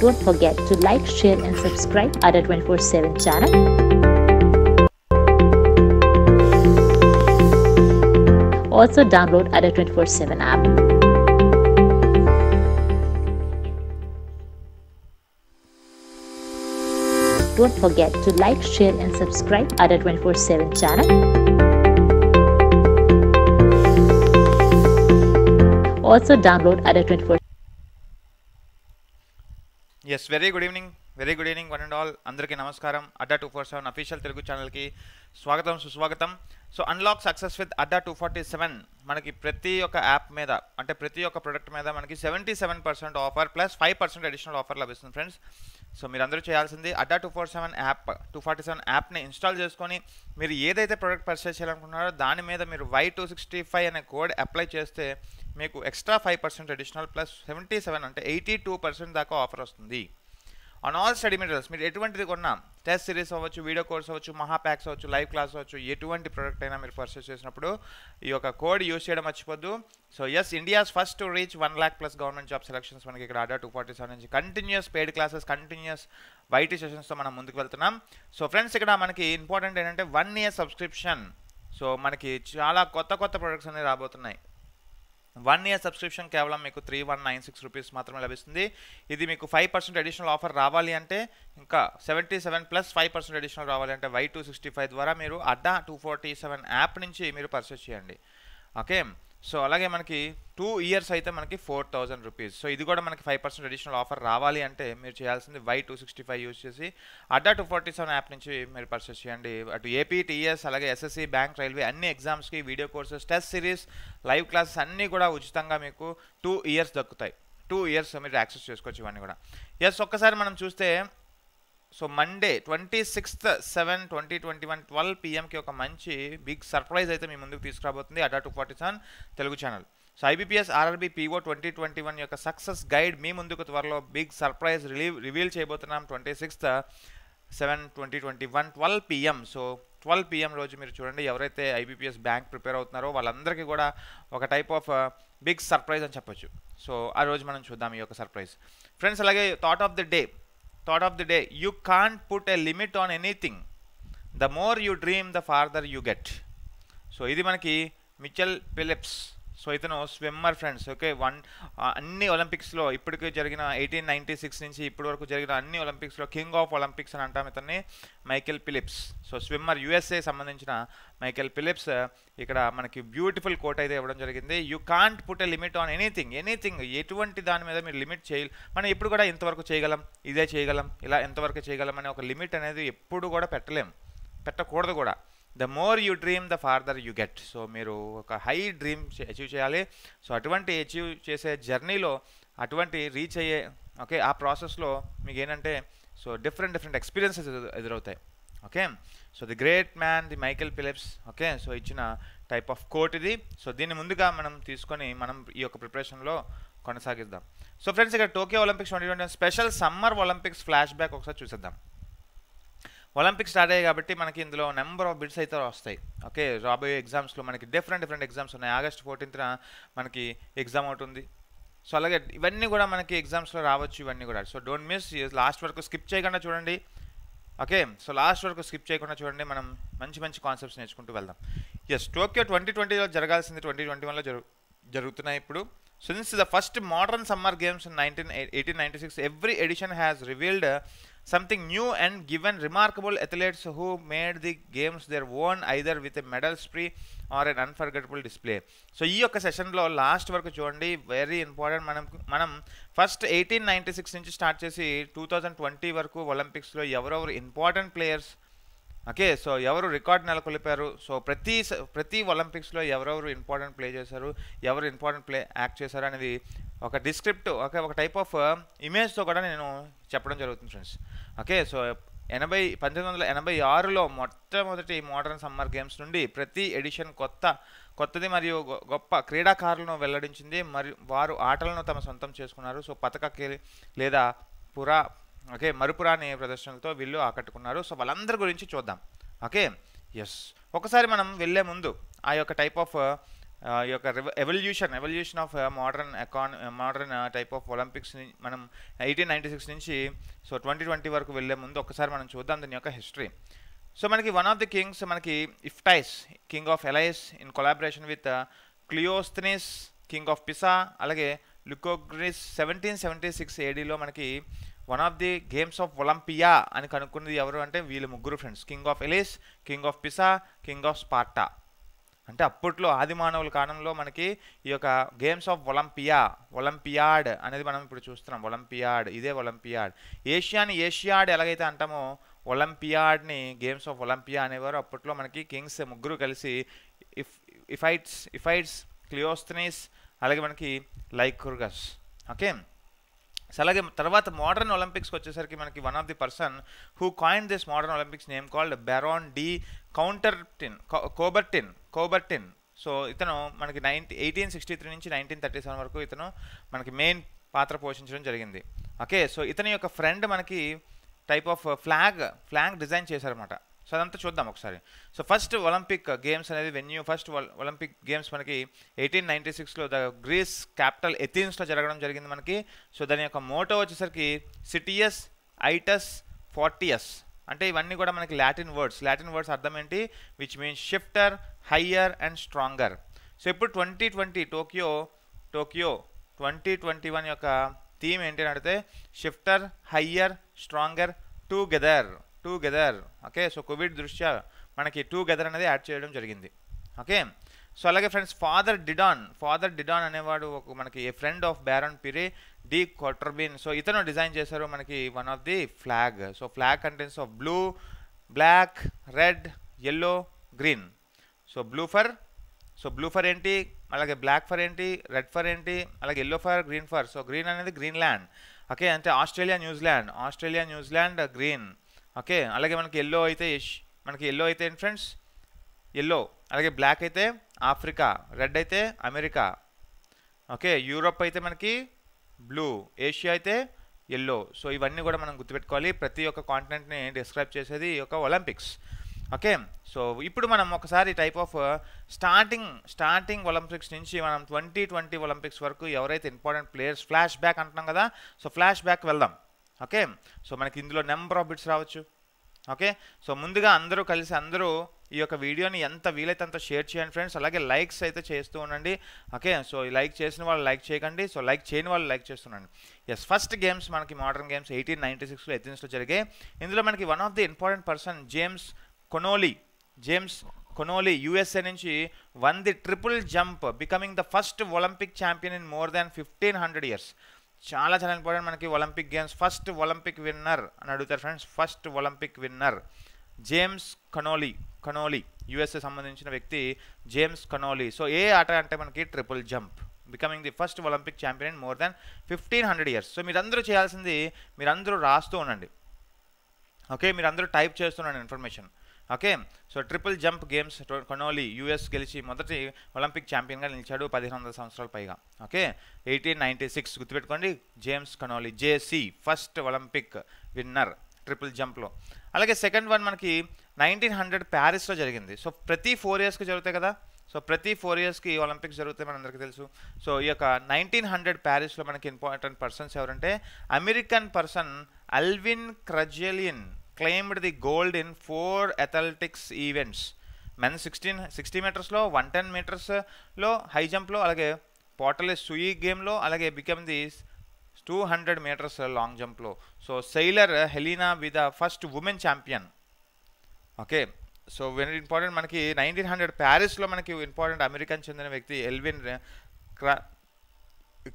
don't forget to like, share and subscribe our 24-7 channel. Also download our 24-7 app. don't forget to like, share and subscribe our 24-7 channel. Also download our 24 yes very good evening very good evening one and all అందరికీ నమస్కారం Adda two four seven official Telugu ఛానల్కి స్వాగతం సుస్వాగతం so unlock success with Adda two forty seven మనకి ప్రతి ఒక్క app మీద అంటే ప్రతి ఒక్క ప్రొడక్ట్ మీద మనకి seventy seven percent offer plus five percent additional offer లభిస్తుంది ఫ్రెండ్స్ సో మీరు అందరూ చేయాల్సింది Adda two four seven app two forty seven యాప్ని ఇన్స్టాల్ చేసుకొని మీరు ఏదైతే ప్రోడక్ట్ పర్చేస్ చేయాలనుకుంటున్నారో దాని మీద మీరు వై టూ సిక్స్టీ ఫైవ్ అనే కోడ్ అప్లై చేస్తే మీకు extra five percent additional plus seventy seven అంటే ఎయిటీ టూ పర్సెంట్ దాకా ఆఫర్ వస్తుంది ఆన్ ఆల్ స్టడీ మెటీరియల్స్ మీరు ఎటువంటిది కొన్నా టెస్ట్ సిరీస్ అవ్వచ్చు వీడియో కోర్స్ అవ్వచ్చు మహా ప్యాక్స్ అవ్వచ్చు లైవ్ క్లాస్ అవ్వచ్చు ఎటువంటి ప్రోడక్ట్ అయినా మీరు పర్చేస్ చేసినప్పుడు ఈ యొక్క కోడ్ యూస్ చేయడం మర్చిపోద్దు so yes India's first to reach one lakh plus government job selections మనకి ఇక్కడ ఆడా టూ ఫార్టీ సెవెన్ నుంచి continuous paid classes continuous YT సెషన్స్తో మనం ముందుకు వెళ్తున్నాం సో ఫ్రెండ్స్ ఇక్కడ మనకి ఇంపార్టెంట్ ఏంటంటే వన్ ఇయర్ సబ్స్క్రిప్షన్ సో మనకి చాలా కొత్త కొత్త ప్రొడక్ట్స్ అనేవి రాబోతున్నాయి వన్ ఇయర్ సబ్స్క్రిప్షన్ కేవలం మీకు three one nine six rupees మాత్రమే లభిస్తుంది ఇది మీకు ఫైవ్ పర్సెంట్ అడిషనల్ ఆఫర్ రావాలి అంటే ఇంకా seventy seven plus five percent additional రావాలి అంటే వై టూ సిక్స్టీ ఫైవ్ ద్వారా మీరు Adda two forty seven app నుంచి మీరు పర్చేస్ చేయండి ఓకే సో అలాగే మనకి టూ ఇయర్స్ అయితే మనకి ఫోర్ థౌజండ్ రూపీస్ సో ఇది కూడా మనకి ఫైవ్ పర్సెంట్ అడిషనల్ ఆఫర్ రావాలి అంటే మీరు చేయాల్సింది Y two sixty five use చేసి Adda two forty seven app నుంచి మీరు పర్చేస్ చేయండి అటు ఏపీ టీఎస్ అలాగే ఎస్ఎస్సి బ్యాంక్ రైల్వే అన్ని ఎగ్జామ్స్కి video courses test series live classes అన్నీ కూడా ఉచితంగా మీకు టూ ఇయర్స్ దక్కుతాయి టూ ఇయర్స్ మీరు యాక్సెస్ చేసుకోవచ్చు ఇవన్నీ కూడా ఎస్ ఒక్కసారి మనం చూస్తే so Monday twenty sixth seven twenty twenty one twelve పిఎంకి ఒక మంచి బిగ్ సర్ప్రైజ్ అయితే మీ ముందుకు తీసుకురాబోతుంది అడా two forty seven Telugu channel so IBPS RRB PO twenty twenty one యొక్క సక్సెస్ గైడ్ మీ ముందుకు త్వరలో బిగ్ సర్ప్రైజ్ రిలీవ్ రివీల్ చేయబోతున్నాం twenty sixth seven twenty twenty one twelve PM so twelve PM రోజు మీరు చూడండి ఎవరైతే ఐబీపీఎస్ బ్యాంక్ ప్రిపేర్ అవుతున్నారో వాళ్ళందరికీ కూడా ఒక టైప్ ఆఫ్ బిగ్ సర్ప్రైజ్ అని చెప్పొచ్చు సో ఆ రోజు మనం చూద్దాం ఈ యొక్క సర్ప్రైజ్ ఫ్రెండ్స్ అలాగే thought of the day thought of the day you can't put a limit on anything the more you dream the farther you get so ఇది మనకి మిచెల్ ఫిలిప్స్ సో ఇతను స్విమ్మర్ ఫ్రెండ్స్ ఓకే వన్ అన్ని ఒలింపిక్స్లో ఇప్పటికే జరిగిన eighteen ninety six నుంచి ఇప్పటి వరకు జరిగిన అన్ని ఒలింపిక్స్లో కింగ్ ఆఫ్ ఒలింపిక్స్ అని అంటాం ఇతన్ని Michael Phelps so swimmer USA సంబంధించిన మైకెల్ ఫిలిప్స్ ఇక్కడ మనకి బ్యూటిఫుల్ కోట్ అయితే ఇవ్వడం జరిగింది you can't put a limit on anything anything ఎటువంటి దాని మీద మీరు లిమిట్ చేయ మనం ఎప్పుడు కూడా ఇంతవరకు చేయగలం ఇదే చేయగలం ఇలా ఎంతవరకు చేయగలం అనే ఒక లిమిట్ అనేది ఎప్పుడు కూడా పెట్టలేము పెట్టకూడదు కూడా the more you dream the farther you get so మీరు ఒక హై డ్రీమ్ అచీవ్ చేయాలి సో అటువంటి అచీవ్ చేసే జర్నీలో అటువంటి రీచ్ అయ్యే ఓకే ఆ ప్రాసెస్లో మీకు ఏంటంటే సో డిఫరెంట్ డిఫరెంట్ ఎక్స్పీరియన్సెస్ ఎదురవుతాయి okay so the great man the Michael Phelps okay so ఇచ్చిన టైప్ ఆఫ్ కోట్ ఇది సో దీన్ని ముందుగా మనం తీసుకొని మనం ఈ యొక్క ప్రిపరేషన్లో కొనసాగిద్దాం సో ఫ్రెండ్స్ ఇక్కడ Tokyo Olympics twenty twenty special summer Olympics flashback ఒకసారి చూసేద్దాం ఒలింపిక్స్ స్టార్ట్ అయ్యాయి కాబట్టి మనకి ఇందులో నెంబర్ ఆఫ్ బిడ్స్ అయితే వస్తాయి ఓకే రాబోయే ఎగ్జామ్స్లో మనకి డిఫరెంట్ డిఫరెంట్ ఎగ్జామ్స్ ఉన్నాయి ఆగస్ట్ ఫోర్టీన్త్న మనకి ఎగ్జామ్ అవుతుంది సో అలాగే ఇవన్నీ కూడా మనకి ఎగ్జామ్స్లో రావచ్చు ఇవన్నీ కూడా సో డోంట్ మిస్ లాస్ట్ వరకు స్కిప్ చేయకుండా చూడండి ఓకే సో లాస్ట్ వరకు స్కిప్ చేయకుండా చూడండి మనం మంచి మంచి కాన్సెప్ట్స్ నేర్చుకుంటూ వెళ్దాం ఎస్ టోక్యో ట్వంటీ ట్వంటీలో జరగాల్సింది ట్వంటీ ట్వంటీ వన్లో జరు జరుగుతున్నాయి ఇప్పుడు since the first modern summer games in nineteen eighteen ninety six every edition has revealed something new and given remarkable athletes who made the games their own either with a medal spree or an unforgettable display so ఈ యొక్క సెషన్లో last వరకు చూడండి very important మనం మనం first eighteen ninety six నుంచి start చేసి two thousand twenty వరకు ఒలింపిక్స్లో ఎవరెవరు ఇంపార్టెంట్ ప్లేయర్స్ ఓకే సో ఎవరు రికార్డ్ నెలకొల్పారు సో ప్రతి ప్రతి ఒలింపిక్స్లో ఎవరెవరు ఇంపార్టెంట్ ప్లే చేశారు ఎవరు ఇంపార్టెంట్ ప్లే యాక్ట్ చేశారు అనేది ఒక డిస్క్రిప్ట్ ఒక ఒక టైప్ ఆఫ్ ఇమేజ్తో కూడా నేను చెప్పడం జరుగుతుంది ఫ్రెండ్స్ ఓకే సో ఎనభై పంతొమ్మిది వందల ఎనభై ఆరులో మొట్టమొదటి మోడర్న్ సమ్మర్ గేమ్స్ నుండి ప్రతి ఎడిషన్ కొత్త కొత్తది మరియు గొప్ప క్రీడాకారులను వెల్లడించింది మరియు వారు ఆటలను తమ సొంతం చేసుకున్నారు సో పతక లేదా పురా ఓకే మరుపురాని ప్రదర్శనలతో వీళ్ళు ఆకట్టుకున్నారు సో వాళ్ళందరి గురించి చూద్దాం ఓకే ఎస్ ఒకసారి మనం వెళ్ళే ముందు ఆ యొక్క టైప్ ఆఫ్ ఈ యొక్క ఎవల్యూషన్ ఎవల్యూషన్ ఆఫ్ మోడర్న్ ఎకాన్ మోడర్న్ టైప్ ఆఫ్ ఒలింపిక్స్ మనం ఎయిటీన్ నైంటీ సిక్స్ నుంచి సో ట్వంటీ ట్వంటీ వరకు వెళ్ళే ముందు ఒకసారి మనం చూద్దాం దీని యొక్క హిస్టరీ సో మనకి వన్ ఆఫ్ ది కింగ్స్ మనకి Iphitus king of Elis in collaboration with Cleosthenes king of Pisa అలాగే లుకోగ్రిస్ సెవెంటీన్ సెవెంటీ సిక్స్ ఏడీలో మనకి one of the games of Olympia అని కనుక్కున్నది ఎవరు అంటే వీళ్ళు ముగ్గురు friends king of Ellis king of Pisa king of Sparta అంటే అప్పట్లో ఆది మానవుల కాలంలో మనకి ఈ యొక్క గేమ్స్ ఆఫ్ ఒలంపియా ఒలంపియాడ్ అనేది మనం ఇప్పుడు చూస్తున్నాం ఒలంపియాడ్ ఇదే ఒలంపియాడ్ ఏషియాని ఏషియాడ్ ఎలాగైతే అంటామో ఒలంపియాడ్ని గేమ్స్ ఆఫ్ ఒలంపియా అనేవారు అప్పట్లో మనకి కింగ్స్ ముగ్గురు కలిసి ఇఫ్ ఇఫైట్స్ ఇఫైట్స్ క్లియోస్తనీస్ అలాగే మనకి లైక్ ఓకే సో అలాగే తర్వాత మోడర్న్ ఒలింపిక్స్కి వచ్చేసరికి మనకి one of the person who coin this modern Olympics name called Baron de Coubertin Coubertin Coubertin so ఇతను మనకి నైన్టీ ఎయిటీన్ సిక్స్టీ త్రీ నుంచి నైన్టీన్ థర్టీ సెవెన్ వరకు ఇతను మనకి మెయిన్ పాత్ర పోషించడం జరిగింది ఓకే సో ఇతని యొక్క ఫ్రెండ్ మనకి type of flag flag design చేశారన్నమాట సో అదంతా చూద్దాం ఒకసారి సో ఫస్ట్ ఒలింపిక్ గేమ్స్ అనేది వెన్యూ ఫస్ట్ ఒలింపిక్ గేమ్స్ మనకి ఎయిటీన్ నైంటీ సిక్స్లో ద గ్రీస్ క్యాపిటల్ ఎథిన్స్లో జరగడం జరిగింది మనకి సో దాని యొక్క మోటో వచ్చేసరికి సిటీఎస్ ఐటస్ ఫార్టీఎస్ అంటే ఇవన్నీ కూడా మనకి లాటిన్ వర్డ్స్ లాటిన్ వర్డ్స్ అర్థం ఏంటి which means swifter higher and stronger so ఇప్పుడు twenty twenty Tokyo Tokyo twenty twenty one యొక్క థీమ్ ఏంటి అంటే swifter higher stronger together together okay so Covid దృష్ట్యా మనకి టూ గెదర్ అనేది యాడ్ చేయడం జరిగింది ఓకే సో అలాగే friends Father Didon Father Didon అనేవాడు ఒక మనకి a friend of Baron Pierre de Coubertin so ఇతను డిజైన్ చేశారు మనకి one of the flag so flag contains of blue black red yellow green so blue for so blue for ఏంటి అలాగే block for ఏంటి red for ఏంటి అలాగే yellow for green for so green అనేది green land okay అంటే Australia New Zealand Australia New Zealand green okay అలాగే మనకి yellow అయితే మనకి ఎల్లో అయితే ఏంటి ఫ్రెండ్స్ ఎల్లో అలాగే బ్లాక్ అయితే ఆఫ్రికా రెడ్ అయితే అమెరికా ఓకే యూరోప్ అయితే మనకి బ్లూ ఏషియా అయితే ఎల్లో సో ఇవన్నీ కూడా మనం గుర్తుపెట్టుకోవాలి ప్రతి ఒక్క కాంటినెంట్ని డిస్క్రైబ్ చేసేది ఒక ఒలింపిక్స్ ఓకే సో ఇప్పుడు మనం ఒకసారి type of starting starting Olympics నుంచి మనం ట్వంటీ ట్వంటీ ఒలింపిక్స్ వరకు ఎవరైతే ఇంపార్టెంట్ ప్లేయర్స్ ఫ్లాష్ బ్యాక్ అంటున్నాం కదా సో ఫ్లాష్ బ్యాక్ వెళ్దాం ఓకే సో మనకి ఇందులో నెంబర్ ఆఫ్ బిట్స్ రావచ్చు ఓకే సో ముందుగా అందరూ కలిసి అందరూ ఈ యొక్క వీడియోని ఎంత వీలైతే అంత షేర్ చేయండి ఫ్రెండ్స్ అలాగే లైక్స్ అయితే చేస్తూ ఉండండి ఓకే సో లైక్ చేసిన వాళ్ళు లైక్ చేయకండి సో లైక్ చేయని వాళ్ళు లైక్ చేస్తుండండి ఎస్ ఫస్ట్ గేమ్స్ మనకి మోడర్న్ గేమ్స్ ఎయిటీన్ నైంటీ సిక్స్లో ఎథిన్స్లో జరిగాయి ఇందులో మనకి one of the important person James Connolly James Connolly USA నుంచి won the triple jump becoming the first Olympic champion in more than fifteen hundred years చాలా చాలా important మనకి Olympic games first Olympic winner అని అడుగుతారు friends first Olympic winner James Connolly Connolly USA సంబంధించిన వ్యక్తి James Connolly so ఏ ఆట అంటే మనకి triple jump becoming the first Olympic champion in more than fifteen hundred years so మీరందరూ చేయాల్సింది మీరందరూ రాస్తూ ఉండండి ఓకే మీరందరూ టైప్ చేస్తున్నాను information okay so triple jump games Connolly US గెలిచి మొదటి ఒలింపిక్ ఛాంపియన్గా నిలిచాడు పదిహేను వందల సంవత్సరాల పైగా ఓకే ఎయిటీన్ నైంటీ సిక్స్ గుర్తుపెట్టుకోండి James Connolly JC first Olympic winner triple జంప్లో అలాగే సెకండ్ వన్ మనకి నైన్టీన్ హండ్రెడ్ ప్యారిస్లో జరిగింది సో ప్రతి ఫోర్ ఇయర్స్కి జరుగుతాయి కదా సో ప్రతి ఫోర్ ఇయర్స్కి ఒలింపిక్స్ జరుగుతాయి మనందరికీ తెలుసు సో ఈ యొక్క నైన్టీన్ హండ్రెడ్ ప్యారిస్లో మనకి ఇంపార్టెంట్ పర్సన్స్ ఎవరంటే American person Alvin Kraenzlein claimed the gold in four athletics events men sixteen sixty మీటర్స్లో వన్ టెన్ మీటర్స్లో హై జంప్లో అలాగే పోటలే సుయీ గేమ్లో అలాగే become the two hundred meters long జంప్లో so sailor Helena with the first women champion okay so very important మనకి నైన్టీన్ హండ్రెడ్ ప్యారిస్లో మనకి ఇంపార్టెంట్ అమెరికన్ చెందిన వ్యక్తి ఎల్విన్ క్రా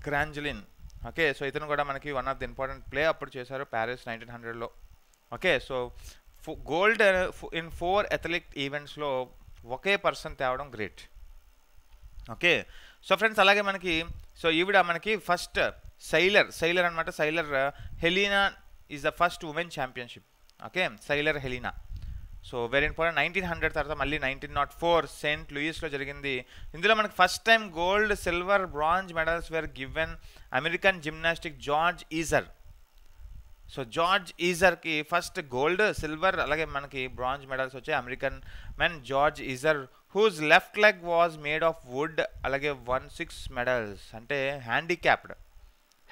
క్రాంజలిన్ ఓకే సో ఇతను కూడా మనకి one of the important play అప్పుడు చేశారు ప్యారిస్ నైన్టీన్ హండ్రెడ్లో okay so gold in four athlete ఈవెంట్స్లో ఒకే పర్సన్ తేవడం గ్రేట్ ఓకే సో ఫ్రెండ్స్ అలాగే మనకి సో ఈవిడ మనకి ఫస్ట్ సైలర్ సైలర్ అనమాట sailor Helena is the first women championship okay sailor Helena so very important nineteen hundred తర్వాత మళ్ళీ నైన్టీన్ నాట్ ఫోర్ సెయింట్ లూయిస్లో జరిగింది ఇందులో మనకి first time gold silver bronze medals were given American gymnastic George Eyser so George ఈజర్కి first gold silver అలాగే మనకి bronze medals వచ్చాయి American men George Eyser whose left leg was made of wood అలాగే one six medals అంటే handicapped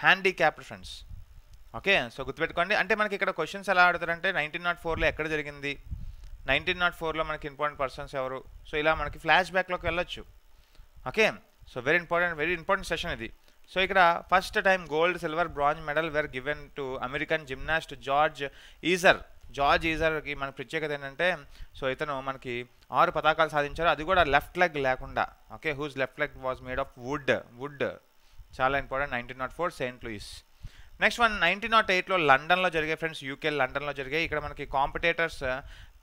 handicapped friends okay so గుర్తుపెట్టుకోండి అంటే మనకి ఇక్కడ క్వశ్చన్స్ ఎలా ఆడతారంటే నైన్టీన్ నాట్ ఫోర్లో ఎక్కడ జరిగింది నైన్టీన్ నాట్ ఫోర్లో మనకి ఇంపార్టెంట్ పర్సన్స్ ఎవరు సో ఇలా మనకి ఫ్లాష్ బ్యాక్లోకి వెళ్ళొచ్చు okay so very important very important session ఇది సో ఇక్కడ first time gold silver bronze medal were given to American gymnast George Eyser George ఈజర్కి మనకు ప్రత్యేకత ఏంటంటే సో ఇతను మనకి ఆరు పతాకాలు సాధించారు అది కూడా లెఫ్ట్ లెగ్ లేకుండా okay whose left leg was made of wood wood చాలా important nineteen nought four Saint Louis next one nineteen nought ఎయిట్లో లండన్లో జరిగే ఫ్రెండ్స్ యూకే లండన్లో జరిగే ఇక్కడ మనకి competitors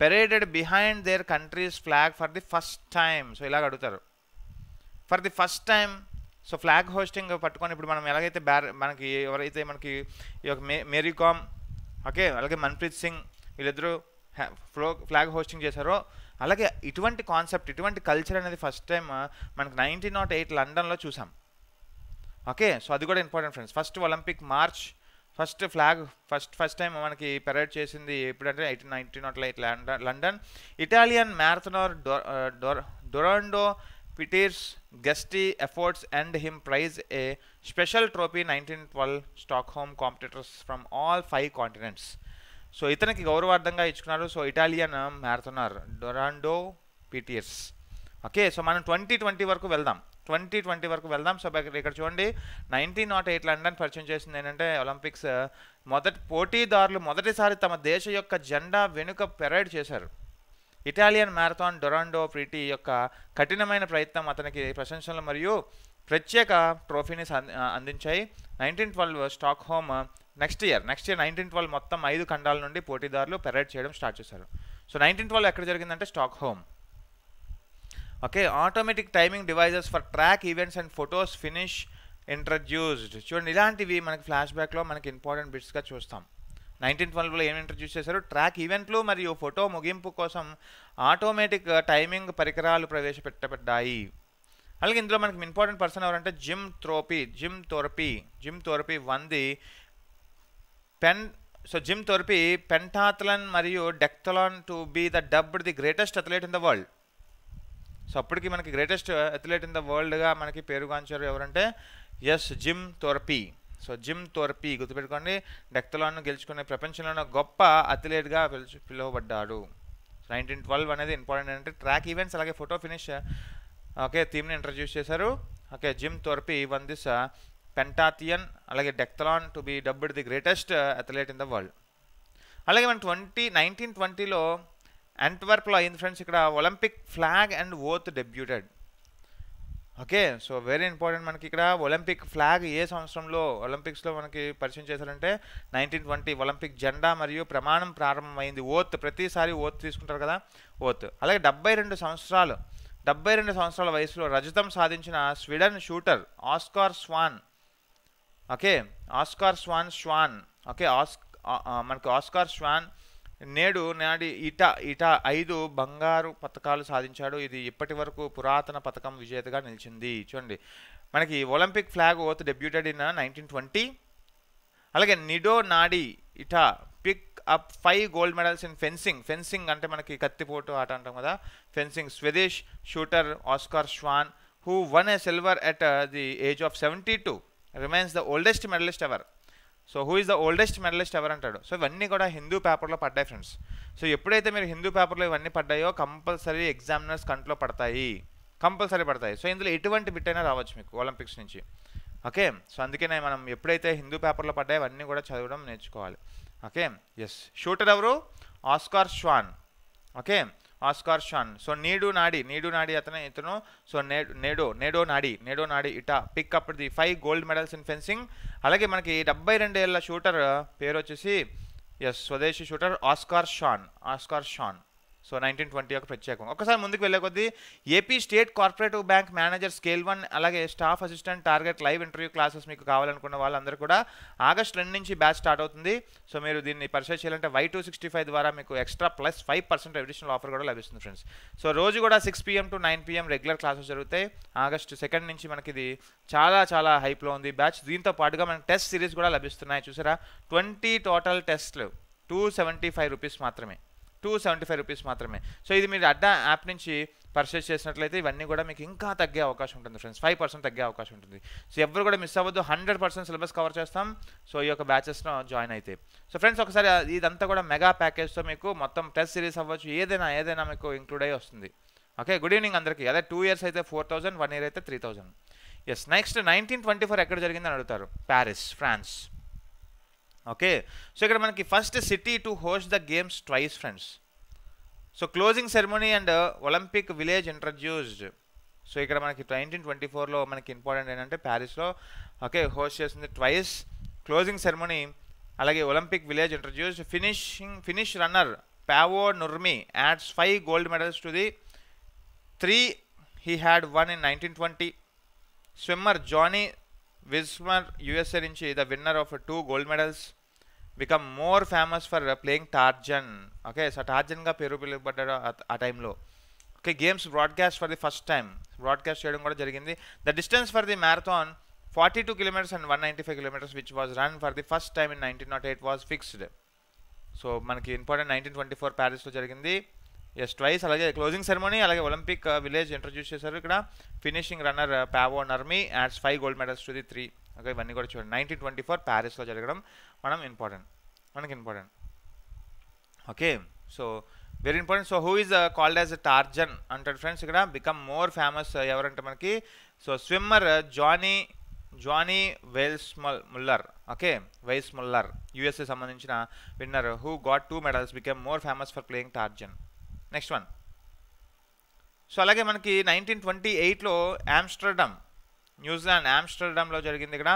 paraded behind their countries flag for the first time so ఇలాగ అడుగుతారు for the first time so flag hosting పట్టుకొని ఇప్పుడు మనం ఎలాగైతే బ్యార్ మనకి ఎవరైతే మనకి ఈ యొక్క మే మేరీ కామ్ ఓకే అలాగే మన్ప్రీత్ సింగ్ వీళ్ళిద్దరూ ఫ్లో ఫ్లాగ్ హోస్టింగ్ చేశారో అలాగే ఇటువంటి కాన్సెప్ట్ ఇటువంటి కల్చర్ అనేది ఫస్ట్ టైం మనకి నైన్టీన్ నాట్ ఎయిట్ లండన్లో చూసాం ఓకే సో అది కూడా important friends first Olympic march first flag first first time మనకి పెరేడ్ చేసింది ఎప్పుడంటే eighteen nineteen nought eight London Italian marathoner డొ Dorando Peters, and him prize him special trophy nineteen twelve Stockholm competitors from all five continents so ఇతనికి గౌరవార్థంగా ఇచ్చుకున్నారు so Italian మారుతున్నారు Dorando Pietri okay so మనం twenty twenty వరకు వెళ్దాం twenty twenty వరకు వెళ్దాం సో ఇక్కడ చూడండి నైన్టీన్ నాట్ ఎయిట్ లండన్ పరిచయం చేసింది ఏంటంటే ఒలింపిక్స్ మొదటి పోటీదారులు మొదటిసారి తమ దేశ యొక్క జెండా వెనుక పెరైడ్ చేశారు ఇటాలియన్ మ్యారథాన్ డొరాండో ప్రీటీ యొక్క కఠినమైన ప్రయత్నం అతనికి ప్రశంసలు మరియు ప్రత్యేక ట్రోఫీని అందించాయి nineteen twelve Stockholm next year next year nineteen twelve మొత్తం ఐదు ఖండాల నుండి పోటీదారులు పెరేడ్ చేయడం స్టార్ట్ చేశారు సో నైన్టీన్ ట్వెల్వ్ ఎక్కడ జరిగిందంటే Stockholm okay automatic timing devices for track events and photos finish introduced చూడండి ఇలాంటివి మనకి ఫ్లాష్ బ్యాక్లో మనకి ఇంపార్టెంట్ బిట్స్గా చూస్తాం నైన్టీన్ ట్వెల్వ్లో ఏమి ఇంట్రడ్యూస్ చేశారు ట్రాక్ ఈవెంట్లు మరియు ఫోటో ముగింపు కోసం ఆటోమేటిక్ టైమింగ్ పరికరాలు ప్రవేశపెట్టబడ్డాయి అలాగే ఇందులో మనకి ఇంపార్టెంట్ పర్సన్ ఎవరంటే Jim Thorpe Jim Thorpe Jim Thorpe won the pen so Jim Thorpe pentathlon మరియు decathlon to be the dubbed the greatest athlete in the world so అప్పటికి మనకి గ్రేటెస్ట్ అథ్లెట్ ఇన్ ద వరల్డ్గా మనకి పేరుగాంచారు ఎవరంటే yes Jim Thorpe so Jim Thorpe గుర్తుపెట్టుకోండి డెక్తలాన్ను గెలుచుకునే ప్రపంచంలోనే గొప్ప అథ్లెట్గా పిలుచు పిలువబడ్డాడు నైన్టీన్ ట్వెల్వ్ అనేది ఇంపార్టెంట్ అంటే ట్రాక్ ఈవెంట్స్ అలాగే ఫోటో ఫినిష్ ఓకే థీమ్ని ఇంట్రడ్యూస్ చేశారు okay Jim Thorpe won this pentathlon అలాగే decathlon to be dubbed the greatest athlete in the world అలాగే మనం ట్వంటీ నైన్టీన్ ట్వంటీలో అంట్వర్ప్లో అయింది ఫ్రెండ్స్ ఇక్కడ Olympic flag and oath debuted okay so very important మనకి ఇక్కడ ఒలింపిక్ ఫ్లాగ్ ఏ సంవత్సరంలో ఒలింపిక్స్లో మనకి పరిచయం చేశారంటే నైన్టీన్ ట్వంటీ ఒలింపిక్ జెండా మరియు ప్రమాణం ప్రారంభమైంది ఓత్ ప్రతిసారి ఓత్ తీసుకుంటారు కదా ఓత్ అలాగే డెబ్బై రెండు సంవత్సరాలు డెబ్బై రెండు సంవత్సరాల వయసులో రజతం సాధించిన Sweden shooter Oscar Swahn okay Oscar Swahn Swahn okay ఆస్ మనకు ఆస్కార్ స్వాన్ నేడు నాడి ఇట ఇట ఐదు బంగారు పథకాలు సాధించాడు ఇది ఇప్పటి వరకు పురాతన పథకం విజేతగా నిలిచింది చూడండి మనకి Olympic flag oath debuted in nineteen twenty అలాగే నిడో నాడి ఇట pick up five gold medals in fencing fencing అంటే మనకి కత్తిపోటు ఆట అంటాం కదా fencing Swedish shooter Oscar Swahn who won a silver at the age of seventy two remains the oldest medalist ever so who is the oldest medalist అంటాడు so ఇవన్నీ కూడా హిందూ పేపర్లో పడ్డాయి ఫ్రెండ్స్ సో ఎప్పుడైతే మీరు హిందూ పేపర్లో ఇవన్నీ పడ్డాయో కంపల్సరీ ఎగ్జామినర్స్ కంట్లో పడతాయి కంపల్సరీ పడతాయి సో ఇందులో ఎటువంటి బిట్ అయినా రావచ్చు మీకు ఒలింపిక్స్ నుంచి ఓకే సో అందుకనే మనం ఎప్పుడైతే హిందూ పేపర్లో పడ్డాయో అవన్నీ కూడా చదవడం నేర్చుకోవాలి ఓకే ఎస్ షూటర్ ఎవరు Oscar Swahn okay Oscar Swahn so Nedo Nadi Nedo నాడి అతనే ఇతను సో నేడో నేడో నాడి నేడో నాడి ఇట pick up the five gold medals in fencing అలాగే మనకి డెబ్బై ఏళ్ళ షూటర్ పేరు వచ్చేసి ఎస్ స్వదేశీ shooter Oscar Swahn Oscar Swahn so nineteen twenty ఒక ప్రత్యేకం ఒకసారి ముందుకు వెళ్ళే కొద్దీ AP state cooperative bank manager scale one అలాగే staff assistant target live interview classes మీకు కావాలనుకున్న వాళ్ళందరూ కూడా ఆగస్ట్ రెండు నుంచి బ్యాచ్ స్టార్ట్ అవుతుంది సో మీరు దీన్ని పర్చేస్ చేయాలంటే వై టూ సిక్స్టీ ఫైవ్ ద్వారా మీకు extra plus five percent additional offer కూడా లభిస్తుంది ఫ్రెండ్స్ సో రోజు కూడా six PM to nine PM regular classes జరుగుతాయి ఆగస్ట్ సెకండ్ నుంచి మనకి ఇది చాలా చాలా హైప్లో ఉంది బ్యాచ్ దీంతో పాటుగా మనకి టెస్ట్ సిరీస్ కూడా లభిస్తున్నాయి చూసారా ట్వంటీ టోటల్ టెస్ట్లు టూ సెవెంటీ ఫైవ్ రూపీస్ మాత్రమే టూ సెవెంటీ ఫైవ్ రూపీస్ మాత్రమే సో ఇది మీరు అడ్డా యాప్ నుంచి పర్చేస్ చేసినట్లయితే ఇవన్నీ కూడా మీకు ఇంకా తగ్గే అవకాశం ఉంటుంది ఫ్రెండ్స్ ఫైవ్ పర్సెంట్ తగ్గే అవకాశం ఉంటుంది సో ఎవరు కూడా మిస్ అవ్వద్దు హండ్రెడ్ పర్సెంట్ సిలబస్ కవర్ చేస్తాం సో ఈ యొక్క బ్యాచెస్లో జాయిన్ అయితే సో ఫ్రెండ్స్ ఒకసారి ఇదంతా కూడా మెగా ప్యాకేజ్తో మీకు మొత్తం టెస్ట్ సిరీస్ అవ్వచ్చు ఏదైనా ఏదైనా మీకు ఇంక్లూడ్ అయ్యి వస్తుంది ఓకే గుడ్ ఈవినింగ్ అందరికీ అదే టూ ఇయర్స్ అయితే ఫోర్ థౌసండ్ వన్ ఇయర్ అయితే three thousand yes next nineteen twenty four ఎక్కడ జరిగిందని అడుగుతారు ప్యారిస్ ఫ్రాన్స్ ఓకే సో ఇక్కడ మనకి first city to host the games twice friends so closing ceremony and Olympic village introduced so ఇక్కడ మనకి twenty twenty ఫోర్లో మనకి ఇంపార్టెంట్ ఏంటంటే ప్యారిస్లో ఓకే హోస్ట్ చేసింది ట్వైస్ క్లోజింగ్ సెరమనీ అలాగే Olympic village introduce finishing finish runner Paavo Nurmi adds five gold medals to the three he had won in nineteen twenty swimmer Johnny Weissmuller USA నుంచి the winner of two gold medals become more famous for playing Tarzan okay so టార్జన్గా పేరు పిలువబడ్డాడు ఆ టైంలో okay games broadcast for the first time broadcast చేయడం కూడా జరిగింది the distance for the marathon forty two kilometers and one ninety five kilometers which was run for the first time in nineteen nought eight was fixed so మనకి important nineteen twenty four ప్యారిస్లో జరిగింది yes twice అలాగే closing ceremony అలాగే Olympic village introduce చేశారు ఇక్కడ finishing runner Paavo Nurmi adds five gold medals to the three okay ఇవన్నీ కూడా చూడండి నైన్టీన్ ట్వంటీ ఫోర్ ప్యారిస్లో జరగడం మనం ఇంపార్టెంట్ మనకి important okay so very important so who is called as Tarzan అంటాడు ఫ్రెండ్స్ ఇక్కడ బికమ్ మోర్ ఫేమస్ ఎవరంటే మనకి so swimmer Johnny Johnny Weiss mul Muller okay Weiss Muller USA సంబంధించిన winner who got two medals become more famous for playing Tarzan next one so అలాగే మనకి nineteen twenty ఎయిట్లో ఆమ్స్టర్డమ్ New Zealand ఆమ్స్టర్డామ్లో జరిగింది ఇక్కడ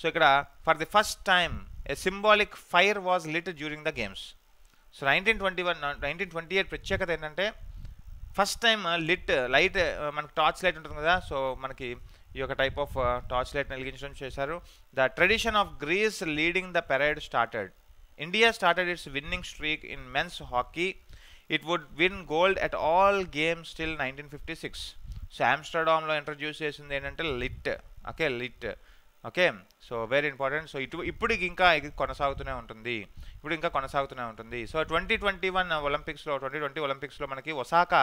so ఇక్కడ for the first time a symbolic fire was lit during the games so nineteen twenty one nineteen twenty eight ప్రత్యేకత ఏంటంటే first time lit light మనకి torch light ఉంటుంది కదా సో మనకి ఈ యొక్క టైప్ ఆఫ్ టార్చ్ లైట్ వెలిగించడం చేశారు the tradition of Greece leading the parade started India started its winning streak in men's hockey it would win gold at all games till nineteen fifty six so ఆమ్స్టర్డామ్లో introduce చేసింది ఏంటంటే lit okay lit okay so very important so ఇటు ఇప్పుడు ఇంకా ఇది కొనసాగుతూనే ఉంటుంది ఇప్పుడు ఇంకా కొనసాగుతూనే ఉంటుంది సో ట్వంటీ ట్వంటీ వన్ ఒలింపిక్స్లో ట్వంటీ ట్వంటీ ఒలింపిక్స్లో మనకి ఒసాక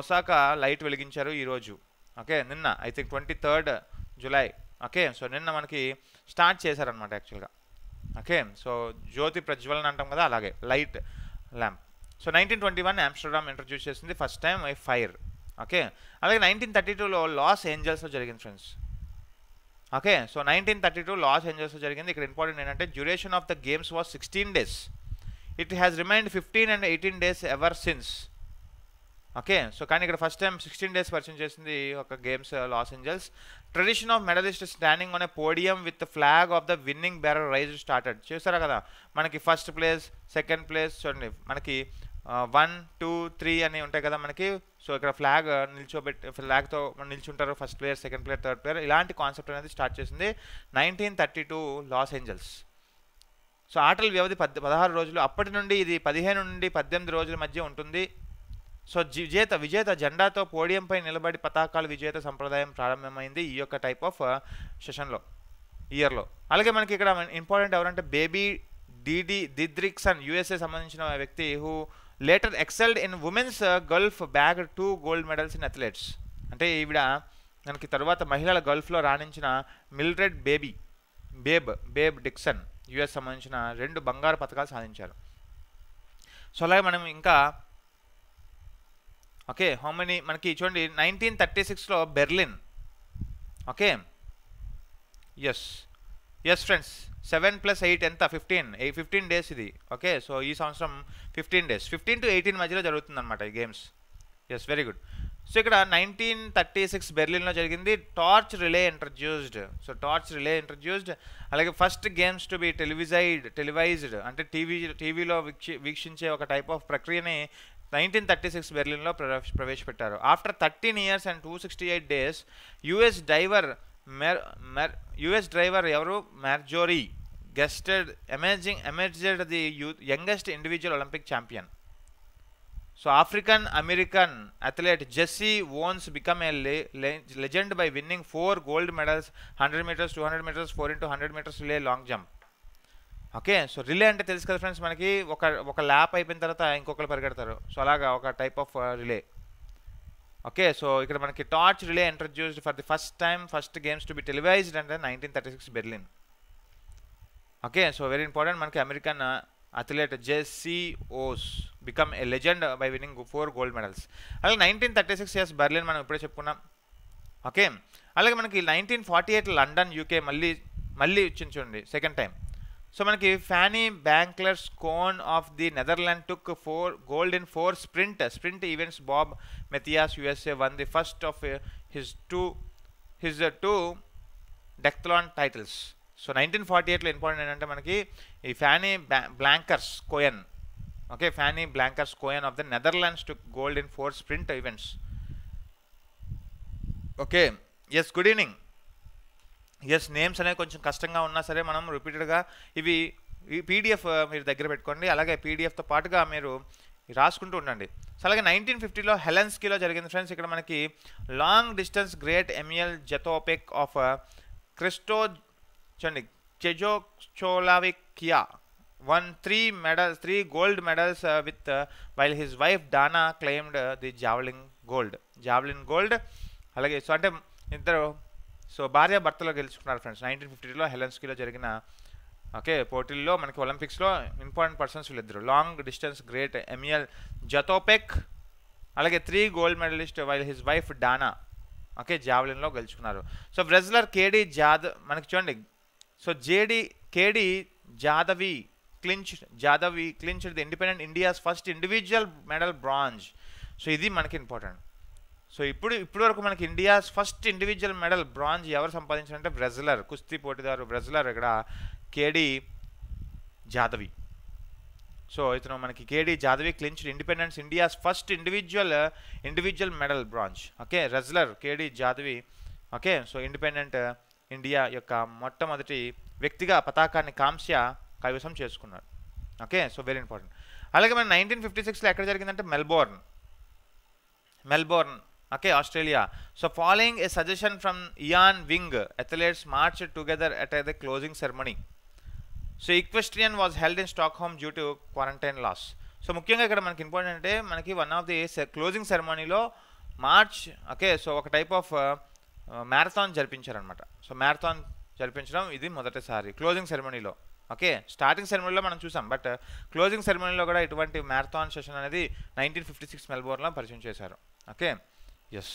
ఒసాకా లైట్ వెలిగించారు ఈరోజు ఓకే నిన్న I think twenty third July okay so నిన్న మనకి స్టార్ట్ చేశారనమాట యాక్చువల్గా ఓకే సో జ్యోతి ప్రజ్వలన అంటాం కదా అలాగే light lamp so nineteen twenty one Amsterdam introduce చేసింది first time I fire okay అలాగే నైన్టీన్ థర్టీ టూలో లాస్ ఏంజల్స్లో జరిగింది friends okay so nineteen thirty two Los ఏంజల్స్లో జరిగింది ఇక్కడ ఇంపార్టెంట్ ఏంటంటే duration of the games was sixteen days it has remained fifteen and eighteen days ever since okay so కానీ ఇక్కడ ఫస్ట్ టైం సిక్స్టీన్ డేస్ పరిచయం చేసింది ఒక games Los Angeles tradition of medallist standing అనే podium with flag of the winning bearer rise started చూసారా కదా మనకి first place second place చూడండి మనకి వన్ టూ త్రీ అని ఉంటాయి కదా మనకి సో ఇక్కడ ఫ్లాగ్ నిల్చోబెట్టి ఫ్లాగ్తో నిల్చుంటారు first player second player third player ఇలాంటి కాన్సెప్ట్ అనేది స్టార్ట్ చేసింది nineteen thirty two Los Angeles so ఆటల వ్యవధి పద్ పదహారు రోజులు అప్పటి నుండి ఇది పదిహేను నుండి పద్దెనిమిది రోజుల మధ్య ఉంటుంది సో విజేత విజేత జెండాతో పోడియంపై నిలబడి పతాకాలు విజేత సంప్రదాయం ప్రారంభమైంది ఈ యొక్క టైప్ ఆఫ్ సెషన్లో ఇయర్లో అలాగే మనకి ఇక్కడ ఇంపార్టెంట్ ఎవరంటే బేబీ డిడి దిద్రిక్సన్ యూఎస్ఏ సంబంధించిన వ్యక్తి who later excelled in women's golf bag two gold medals in athletes అంటే ఈవిడ మనకి తర్వాత మహిళల గల్ఫ్లో రాణించిన Mildred baby Babe Babe Didrikson US సంబంధించిన రెండు బంగారు పథకాలు సాధించారు సో అలాగే మనం ఇంకా ఓకే హౌ మెనీ మనకి చూడండి నైన్టీన్ థర్టీ సిక్స్లో Berlin okay yes yes friends seven plus eight ఎంత ఫిఫ్టీన్ ఎయి ఫిఫ్టీన్ డేస్ ఇది ఓకే సో ఈ సంవత్సరం fifteen days fifteen to eighteen మధ్యలో జరుగుతుందన్నమాట ఈ games yes very good so ఇక్కడ నైన్టీన్ థర్టీ సిక్స్ బెర్లిన్లో జరిగింది torch relay introduced so torch relay introduced అలాగే first games to be televised televised అంటే టీవీ టీవీలో వీక్షి వీక్షించే ఒక టైప్ ఆఫ్ ప్రక్రియని నైన్టీన్ థర్టీ సిక్స్ బెర్లిన్లో ప్రవేశపెట్టారు after thirteen years and two sixty eight days US diver మెర్ మెర్ యుఎస్ డ్రైవర్ ఎవరు మ్యార్జోరీ గెస్టెడ్ amazing amazed the youth youngest individual Olympic champion So African American athlete Jesse Owens became a le le legend by winning four gold medals 100 meters 200 meters 4 into 100 meters relay long jump okay so relay అంటే తెలుసు కదా friends మనకి ఒక ఒక lap అయిపోయిన తర్వాత ఇంకొకరు పరిగెడతారు so అలాగా ఒక type of relay okay so ఇక్కడ మనకి torch relay introduced for the first time first games to be televised అంటే nineteen thirty six Berlin okay so very important మనకి American athlete Owens become a legend by winning four gold medals అలాగే nineteen thirty six years Berlin మనం ఇప్పుడే చెప్పుకున్నాం okay అలాగే మనకి nineteen forty eight London UK మళ్ళీ మళ్ళీ ఇచ్చింది చూడండి second time So manaki Fanny Blankers-Koen of the Netherlands took four gold in four sprint sprint events. Bob Matthias USA won the first of uh, his two his uh, two decathlon titles. So 1948 important manaki Fanny Blankers koen Okay, Fanny Blankers koen of the Netherlands took gold in four sprint events. Okay. Yes, good evening. Yes names అనేవి కొంచెం కష్టంగా ఉన్నా సరే మనం రిపీటెడ్గా ఇవి ఈ PDF మీరు దగ్గర పెట్టుకోండి అలాగే పీడిఎఫ్తో పాటుగా మీరు రాసుకుంటూ ఉండండి సో అలాగే నైన్టీన్ ఫిఫ్టీలో హెలెన్స్కీలో జరిగింది ఫ్రెండ్స్ ఇక్కడ మనకి long distance great Emil Zatopek of క్రిస్టో చూడండి Czechoslovakia won three medals three gold medals with while his wife Dana claimed the javelin gold javelin gold అలాగే సో అంటే ఇద్దరు సో భార్య భర్తలో గెలుచుకున్నారు ఫ్రెండ్స్ నైన్టీన్ ఫిఫ్టీలో హెలెన్ హెలెన్స్కీలో జరిగిన ఓకే పోటీల్లో మనకి ఒలింపిక్స్లో ఇంపార్టెంట్ పర్సన్స్ వీళ్ళిద్దరు long distance great Emil Zatopek అలాగే three gold medalist while his wife Dana okay జావలిన్లో గెలుచుకున్నారు సో బ్రెజిలర్ కేడీ జాదవ్ మనకి చూడండి so J D K D Jadhav clinch Jadhav clinched the independent India's first individual medal bronze so ఇది మనకి ఇంపార్టెంట్ సో ఇప్పుడు ఇప్పుడు వరకు మనకి India's first individual medal bronze ఎవరు సంపాదించారంటే బ్రెజిలర్ కుస్తీ పోటీదారు బ్రెజిలర్ ఇక్కడ కేడి జాదవి సో ఇతను మనకి K D Jadhav clinched independence India's first individual individual medal bronze okay wrestler K D Jadhav okay so independent India యొక్క మొట్టమొదటి వ్యక్తిగా పతాకాన్ని కాంస్య కైవసం చేసుకున్నాడు ఓకే సో వెరీ ఇంపార్టెంట్ అలాగే మన నైన్టీన్ ఫిఫ్టీ సిక్స్లో ఎక్కడ జరిగిందంటే Melbourne Melbourne okay Australia so following a suggestion from Ian Wing athletes marched together at the closing ceremony so equestrian was held in Stockholm due to quarantine laws so ముఖ్యంగా ఇక్కడ మనకి important అంటే మనకి one of the closing సెరమనీలో march okay so ఒక type of marathon జరిపించారనమాట so marathon జరిపించడం ఇది మొదటిసారి క్లోజింగ్ సెరమనీలో ఓకే స్టార్టింగ్ సెరమనీలో మనం చూసాం బట్ క్లోజింగ్ సెరమనీలో కూడా ఇటువంటి మ్యారథాన్ సెషన్ అనేది నైన్టీన్ ఫిఫ్టీ సిక్స్ మెల్బోర్న్లో పరిచయం చేశారు ఓకే ఎస్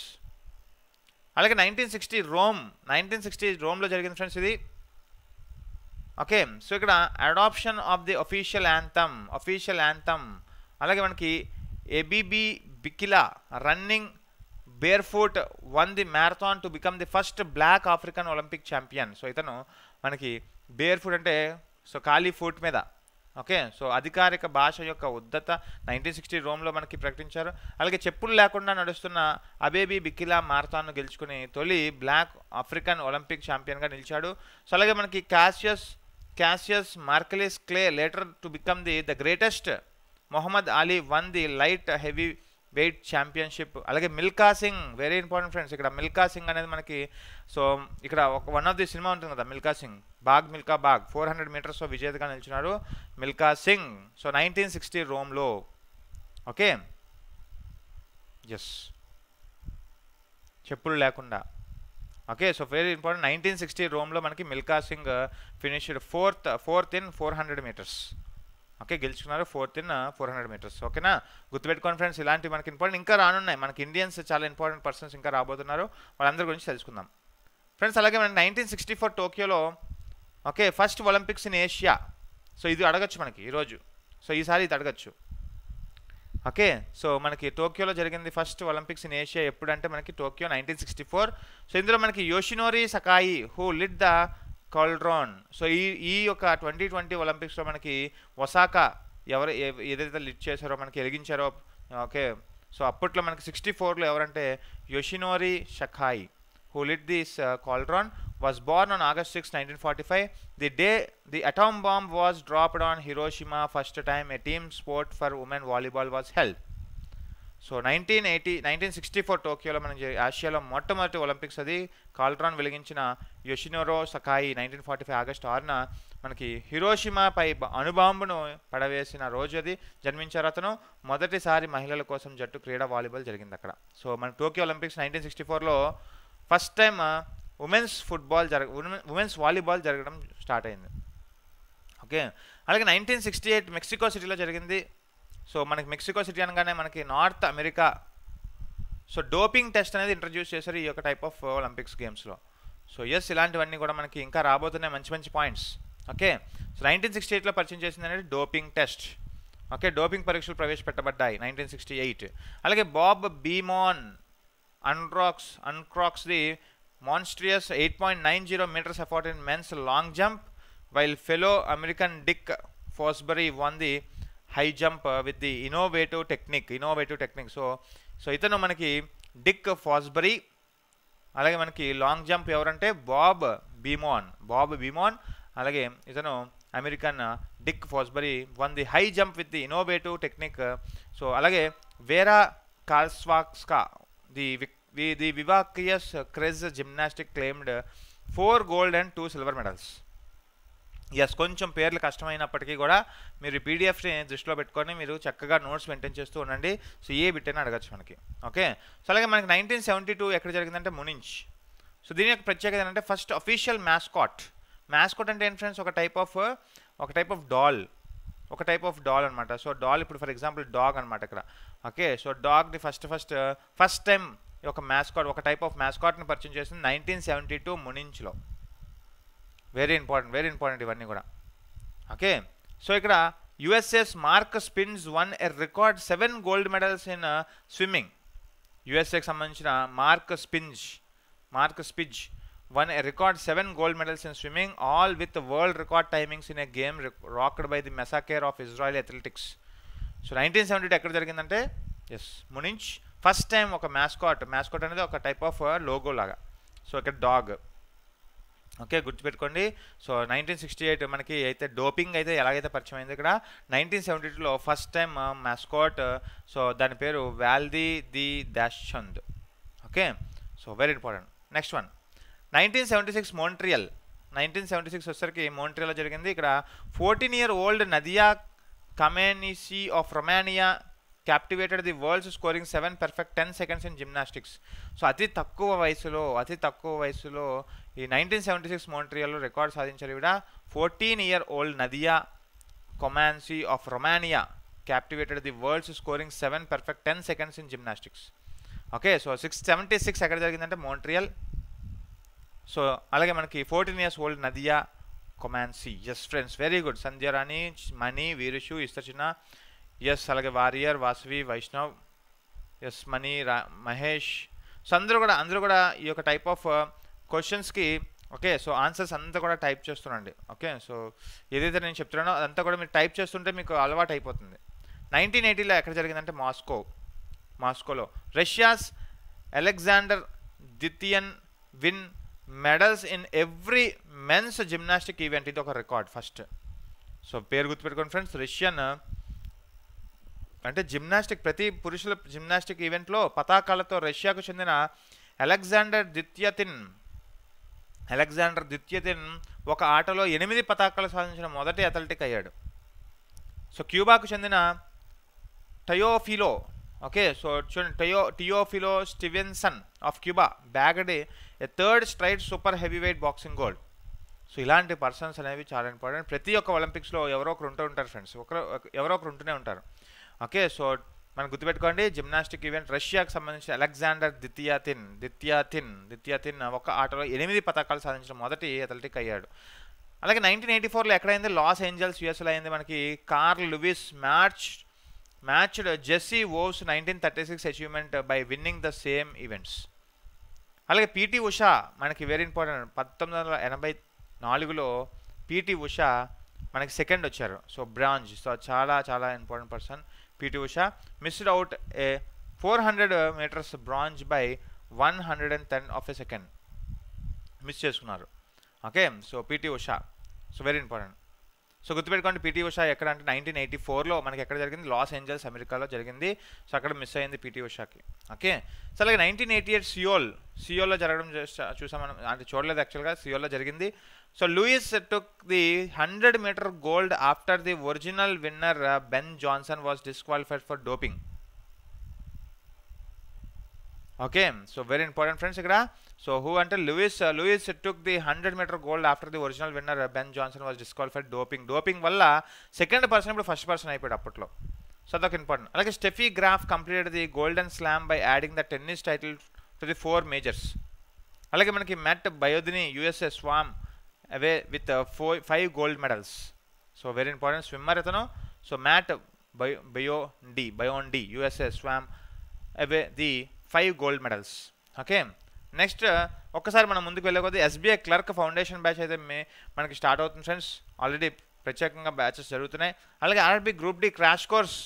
అలాగే nineteen sixty Rome nineteen sixty రోమ్లో జరిగింది ఫ్రెండ్స్ ఇది ఓకే సో ఇక్కడ adoption of the official anthem official anthem అలాగే మనకి Abebe Bikila running foot won the marathon to become the first black African Olympic champion so ఇతను మనకి barefoot అంటే so ఖాళీ ఫుట్ మీద ఓకే సో అధికారిక భాష యొక్క ఉద్దత నైన్టీన్ సిక్స్టీ రోమ్లో మనకి ప్రకటించారు అలాగే చెప్పులు లేకుండా నడుస్తున్న అబేబీ బికిలా మారథాన్ను గెలుచుకుని తొలి బ్లాక్ ఆఫ్రికన్ ఒలింపిక్ ఛాంపియన్గా నిలిచాడు సో అలాగే మనకి Cassius Cassius Marcellus Clay later to become the the greatest Muhammad Ali won the light heavy weight championship అలాగే Milkha Singh very important friends ఇక్కడ మిల్కా సింగ్ అనేది మనకి సో ఇక్కడ ఒక వన్ ఆఫ్ ది సినిమా ఉంటుంది కదా మిల్కా సింగ్ బాగ్ మిల్కా బాగ్ ఫోర్ హండ్రెడ్ మీటర్స్లో విజేతగా నిలిచినారు Milkha Singh so nineteen sixty రోమ్లో ఓకే ఎస్ చెప్పులు లేకుండా okay so very important nineteen sixty రోమ్లో మనకి Milkha Singh finished fourth fourth in four hundred meters okay గెలుచుకున్నారు fourth in four hundred meters ఓకేనా గుర్తుపెట్టుకోండి ఫ్రెండ్స్ ఇలాంటి మనకి ఇంపార్టెంట్ ఇంకా రానున్నాయి మనకి ఇండియన్స్ చాలా ఇంపార్టెంట్ పర్సన్స్ ఇంకా రాబోతున్నారు వాళ్ళందరి గురించి తెలుసుకుందాం ఫ్రెండ్స్ అలాగే మనకి నైన్టీన్ సిక్స్టీ ఫోర్ టోక్యోలో okay first Olympics in Asia so ఇది అడగచ్చు మనకి ఈరోజు సో ఈసారి ఇది అడగచ్చు ఓకే సో మనకి టోక్యోలో జరిగింది ఫస్ట్ ఒలింపిక్స్ ఇన్ ఏషియా ఎప్పుడంటే మనకి Tokyo nineteen sixty four so ఇందులో మనకి Yoshinori Sakai who lit the cauldron so ఈ ఈ యొక్క ట్వంటీ ట్వంటీ ఒలింపిక్స్లో మనకి ఒసాకా ఎవరు ఏదైతే లిడ్ చేశారో మనకి ఎలిగించారో ఓకే సో అప్పట్లో మనకి సిక్స్టీ ఫోర్లో ఎవరంటే Yoshinori Sakai who lit this cauldron was born on August 6, 1945, the day the atom bomb was dropped on Hiroshima first time a team sport for women volleyball was held. So nineteen eighty nineteen sixty four టోక్యోలో మనం ఆసియాలో మొట్టమొదటి Olympics అది cauldron వెలిగించిన Yoshinori Sakai nineteen forty five August ఆరున మనకి హిరోషిమాపై అణుబాంబును పడవేసిన రోజు అది జన్మించారు అతను మొదటిసారి మహిళల కోసం జట్టు క్రీడా వాలీబాల్ జరిగింది అక్కడ సో మన టోక్యో ఒలింపిక్స్ నైన్టీన్ సిక్స్టీ ఫోర్లో ఫస్ట్ టైం ఉమెన్స్ ఫుట్బాల్ జరగ ఉమెన్స్ వాలీబాల్ జరగడం స్టార్ట్ అయింది ఓకే అలాగే నైన్టీన్ సిక్స్టీ ఎయిట్ మెక్సికో సిటీలో జరిగింది సో మనకి మెక్సికో సిటీ అనగానే మనకి North America so doping test అనేది ఇంట్రడ్యూస్ చేశారు ఈ యొక్క టైప్ ఆఫ్ ఒలింపిక్స్ గేమ్స్లో సో ఎస్ ఇలాంటివన్నీ కూడా మనకి ఇంకా రాబోతున్నాయి మంచి మంచి points okay so nineteen sixty ఎయిట్లో పరిచయం చేసింది అనేది డోపింగ్ టెస్ట్ ఓకే డోపింగ్ పరీక్షలు ప్రవేశపెట్టబడ్డాయి నైన్టీన్ సిక్స్టీ ఎయిట్ అలాగే Bob Beamon uncorks uncorks the eight monstrous 8.90 meters effort in men's long jump while fellow American Dick Fosbury won the high jump with the innovative technique innovative technique so so ఇతను మనకి Dick Fosbury అలాగే మనకి long jump ఎవరంటే Bob Beamon Bob Beamon అలాగే ఇతను American Dick Fosbury won the high jump with the innovative technique so అలాగే Vera Caslavska the విక్ వి the Vivakias క్రెజ్ gymnastic claimed four gold and two silver medals yes కొంచెం పేర్లు కష్టమైనప్పటికీ కూడా మీరు పీడిఎఫ్ని దృష్టిలో పెట్టుకొని మీరు చక్కగా నోట్స్ మెయింటైన్ చేస్తూ ఉండండి సో ఏ బిట్ అని అడగచ్చు మనకి ఓకే సో అలాగే మనకి నైన్టీన్ సెవెంటీ టూ ఎక్కడ జరిగిందంటే మునించ్ సో దీని యొక్క ప్రత్యేకత ఏంటంటే ఫస్ట్ అఫీషియల్ మ్యాస్కాట్ మ్యాస్కాట్ అంటే ఏంటి ఫ్రెండ్స్ ఒక టైప్ ఆఫ్ ఒక టైప్ ఆఫ్ డాల్ ఒక టైప్ ఆఫ్ డాల్ అనమాట సో డాల్ ఇప్పుడు ఫర్ ఎగ్జాంపుల్ డాగ్ అనమాట ఇక్కడ ఓకే సో డాగ్ని ఫస్ట్ ఫస్ట్ ఫస్ట్ టైం ఒక మ్యాస్కాట్ ఒక టైప్ ఆఫ్ మ్యాస్కాట్ని పరిచయం చేసింది నైన్టీన్ సెవెంటీ టూ మునించ్లో వెరీ ఇంపార్టెంట్ వెరీ ఇంపార్టెంట్ ఇవన్నీ కూడా ఓకే సో ఇక్కడ US's Mark Spitz won a record seven gold medals in swimming యుఎస్ఏకి సంబంధించిన Mark Spitz Mark Spitz won a record seven gold medals in swimming all with world record timings in a game rocked by the massacre of Israel athletics so nineteen seventy ఎక్కడ జరిగిందంటే yes Munich first time ఒక mascot mascot అనేది ఒక type of logo లాగా so ఇక్కడ dog okay గుర్తుపెట్టుకోండి so nineteen sixty eight మనకి అయితే డోపింగ్ అయితే ఎలాగైతే పరిచయం అయింది ఇక్కడ నైన్టీన్ సెవెంటీ టూలో ఫస్ట్ టైం మ్యాస్కాట్ సో దాని పేరు Waldi the dachshund okay so very important next one nineteen seventy six Montreal nineteen seventy six వచ్చేసరికి మోంట్రియల్లో జరిగింది ఇక్కడ fourteen year old Nadia Comaneci of Romania captivated the world's scoring seven perfect ten seconds in gymnastics so అతి తక్కువ వయసులో అతి తక్కువ వయసులో ఈ నైన్టీన్ సెవెంటీ సిక్స్ మోంట్రియల్లో రికార్డ్ సాధించారు ఇవిడ fourteen year old Nadia Comaneci of Romania captivated the world's scoring seven perfect ten seconds in gymnastics okay so six seventy six ఎక్కడ జరిగిందంటే మోంట్రియల్ సో అలాగే మనకి fourteen years old Nadia Comaneci yes friends very good Sandhya Rani Mani వీరుషు ఇస్తర్చిన yes అలాగే warrior Vasavi Vaishnav yes Mani రా Mahesh so అందరూ కూడా అందరూ కూడా ఈ యొక్క టైప్ ఆఫ్ క్వశ్చన్స్కి ఓకే సో ఆన్సర్స్ అంతా కూడా టైప్ చేస్తున్నాండి ఓకే సో ఏదైతే నేను చెప్తున్నానో అదంతా కూడా మీరు టైప్ చేస్తుంటే మీకు అలవాటు అయిపోతుంది నైన్టీన్ ఎయిటీలో ఎక్కడ జరిగిందంటే మాస్కో మాస్కోలో Russia's Alexander Dityatin win medals in every men's gymnastic event ఇది ఒక రికార్డ్ ఫస్ట్ సో పేరు గుర్తుపెట్టుకోండి ఫ్రెండ్స్ రష్యన్ అంటే జిమ్నాస్టిక్ ప్రతి పురుషుల జిమ్నాస్టిక్ ఈవెంట్లో పతాకాలతో రష్యాకు చెందిన అలెగ్జాండర్ ద్విత్యతిన్ అలెగ్జాండర్ ద్విత్యతిన్ ఒక ఆటలో ఎనిమిది పతాకాలు సాధించిన మొదటి అథ్లెటిక్ అయ్యాడు సో క్యూబాకు చెందిన టయోఫిలో ఓకే సో చూడండి Teo Teofilo Stevenson of Cuba bagged a third straight super heavy weight boxing gold so ఇలాంటి పర్సన్స్ అనేవి చాలా ఇంపార్టెంట్ ప్రతి ఒక్క ఒలింపిక్స్లో ఎవరో ఒకరు ఉంటూ ఉంటారు ఫ్రెండ్స్ ఒకరు ఎవరో ఒకరు ఉంటూనే ఉంటారు ఓకే సో మనం గుర్తుపెట్టుకోండి జిమ్నాస్టిక్ ఈవెంట్ రష్యాకు సంబంధించిన అలెగ్జాండర్ దిత్యాతిన్ దిత్యాతిన్ దిత్యాతిన్ ఒక ఆటలో ఎనిమిది పథకాలు సాధించిన మొదటి అథ్లెటిక్ అయ్యాడు అలాగే నైన్టీన్ ఎయిటీ ఫోర్లో ఎక్కడైంది లాస్ ఏంజల్స్ యూఎస్లో అయింది మనకి Carl Lewis match matched Jesse Owens nineteen thirty six achievement by winning the same events అలాగే పీటీ ఉషా మనకి వెరీ ఇంపార్టెంట్ పంతొమ్మిది వందల ఎనభై నాలుగులో పీటీ ఉషా మనకి సెకండ్ వచ్చారు సో బ్రాంజ్ సో చాలా చాలా important person PT Usha missed out a four hundred metres bronze by one hundred and ten of a second miss చేసుకున్నారు okay so PT Usha so very important so గుర్తుపెట్టుకోండి పిటి ఉష ఎక్కడ అంటే నైన్టీన్ ఎయిటీ ఫోర్లో మనకి ఎక్కడ జరిగింది లాస్ ఏంజల్స్ అమెరికాలో జరిగింది సో అక్కడ మిస్ అయింది పిటి ఉషాకి ఓకే సో అలాగే నైన్టీన్ ఎయిటీ ఎయిట్ సియోల్ సియోల్లో జరగడం చూసాం మనం అంటే చూడలేదు యాక్చువల్గా సియోల్లో జరిగింది So Lewis took the 100 meter gold after the original winner uh, Ben Johnson was disqualified for doping. Okay, so very important friends. So who until Lewis? Uh, Lewis took the 100 meter gold after the original winner uh, Ben Johnson was disqualified doping. Doping valla second person to first person I put low. So that's important. Like Steffi Graf completed the Golden Slam by adding the tennis title to the four majors. Like I Matt Biodini, USA Swam. Away with four five gold medals so very important swimmer అతను so Matt Bio Biondi Biondi USA swam away the five gold medals okay next ఒక్కసారి మనం ముందుకు వెళ్ళే SBI clerk foundation batch అయితే మనకి start అవుతుంది friends already ప్రత్యేకంగా batches జరుగుతున్నాయి అలాగే RRB group D crash course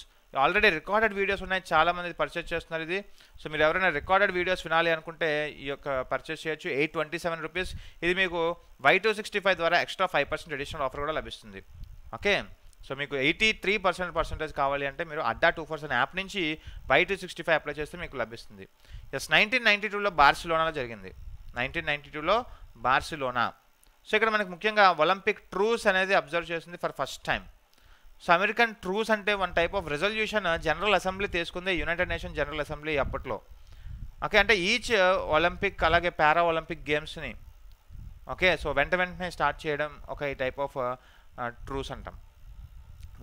already recorded videos ఉన్నాయి చాలామంది పర్చేస్ చేస్తున్నారు ఇది సో మీరు ఎవరైనా రికార్డెడ్ వీడియోస్ వినాలి అనుకుంటే ఈ యొక్క పర్చేస్ చేయొచ్చు ఎయిట్ ట్వంటీ సెవెన్ రూపీస్ ఇది మీకు వై టూ సిక్స్టీ ఫైవ్ ద్వారా extra five percent additional offer కూడా లభిస్తుంది ఓకే సో మీకు ఎయిటీ త్రీ పర్సెంట్ పర్సెంటేజ్ కావాలి అంటే మీరు అడ్డా టూ పర్సెంట్ యాప్ నుంచి by two sixty five apply చేస్తే మీకు లభిస్తుంది ఎస్ నైన్టీన్ నైంటీ టూలో బార్సిలోనాలో జరిగింది నైన్టీన్ నైన్టీ టూలో బార్సిలోనా సో ఇక్కడ మనకు ముఖ్యంగా ఒలింపిక్ ట్రూస్ అనేది అబ్జర్వ్ చేసింది for first time so American truce అంటే one type of resolution general assembly తీసుకుంది యునైటెడ్ నేషన్ జనరల్ అసెంబ్లీ అప్పట్లో ఓకే అంటే ఈచ్ ఒలింపిక్ అలాగే పారా ఒలింపిక్ గేమ్స్ని ఓకే సో వెంట వెంటనే స్టార్ట్ చేయడం ఒక ఈ టైప్ ఆఫ్ ట్రూస్ అంటాం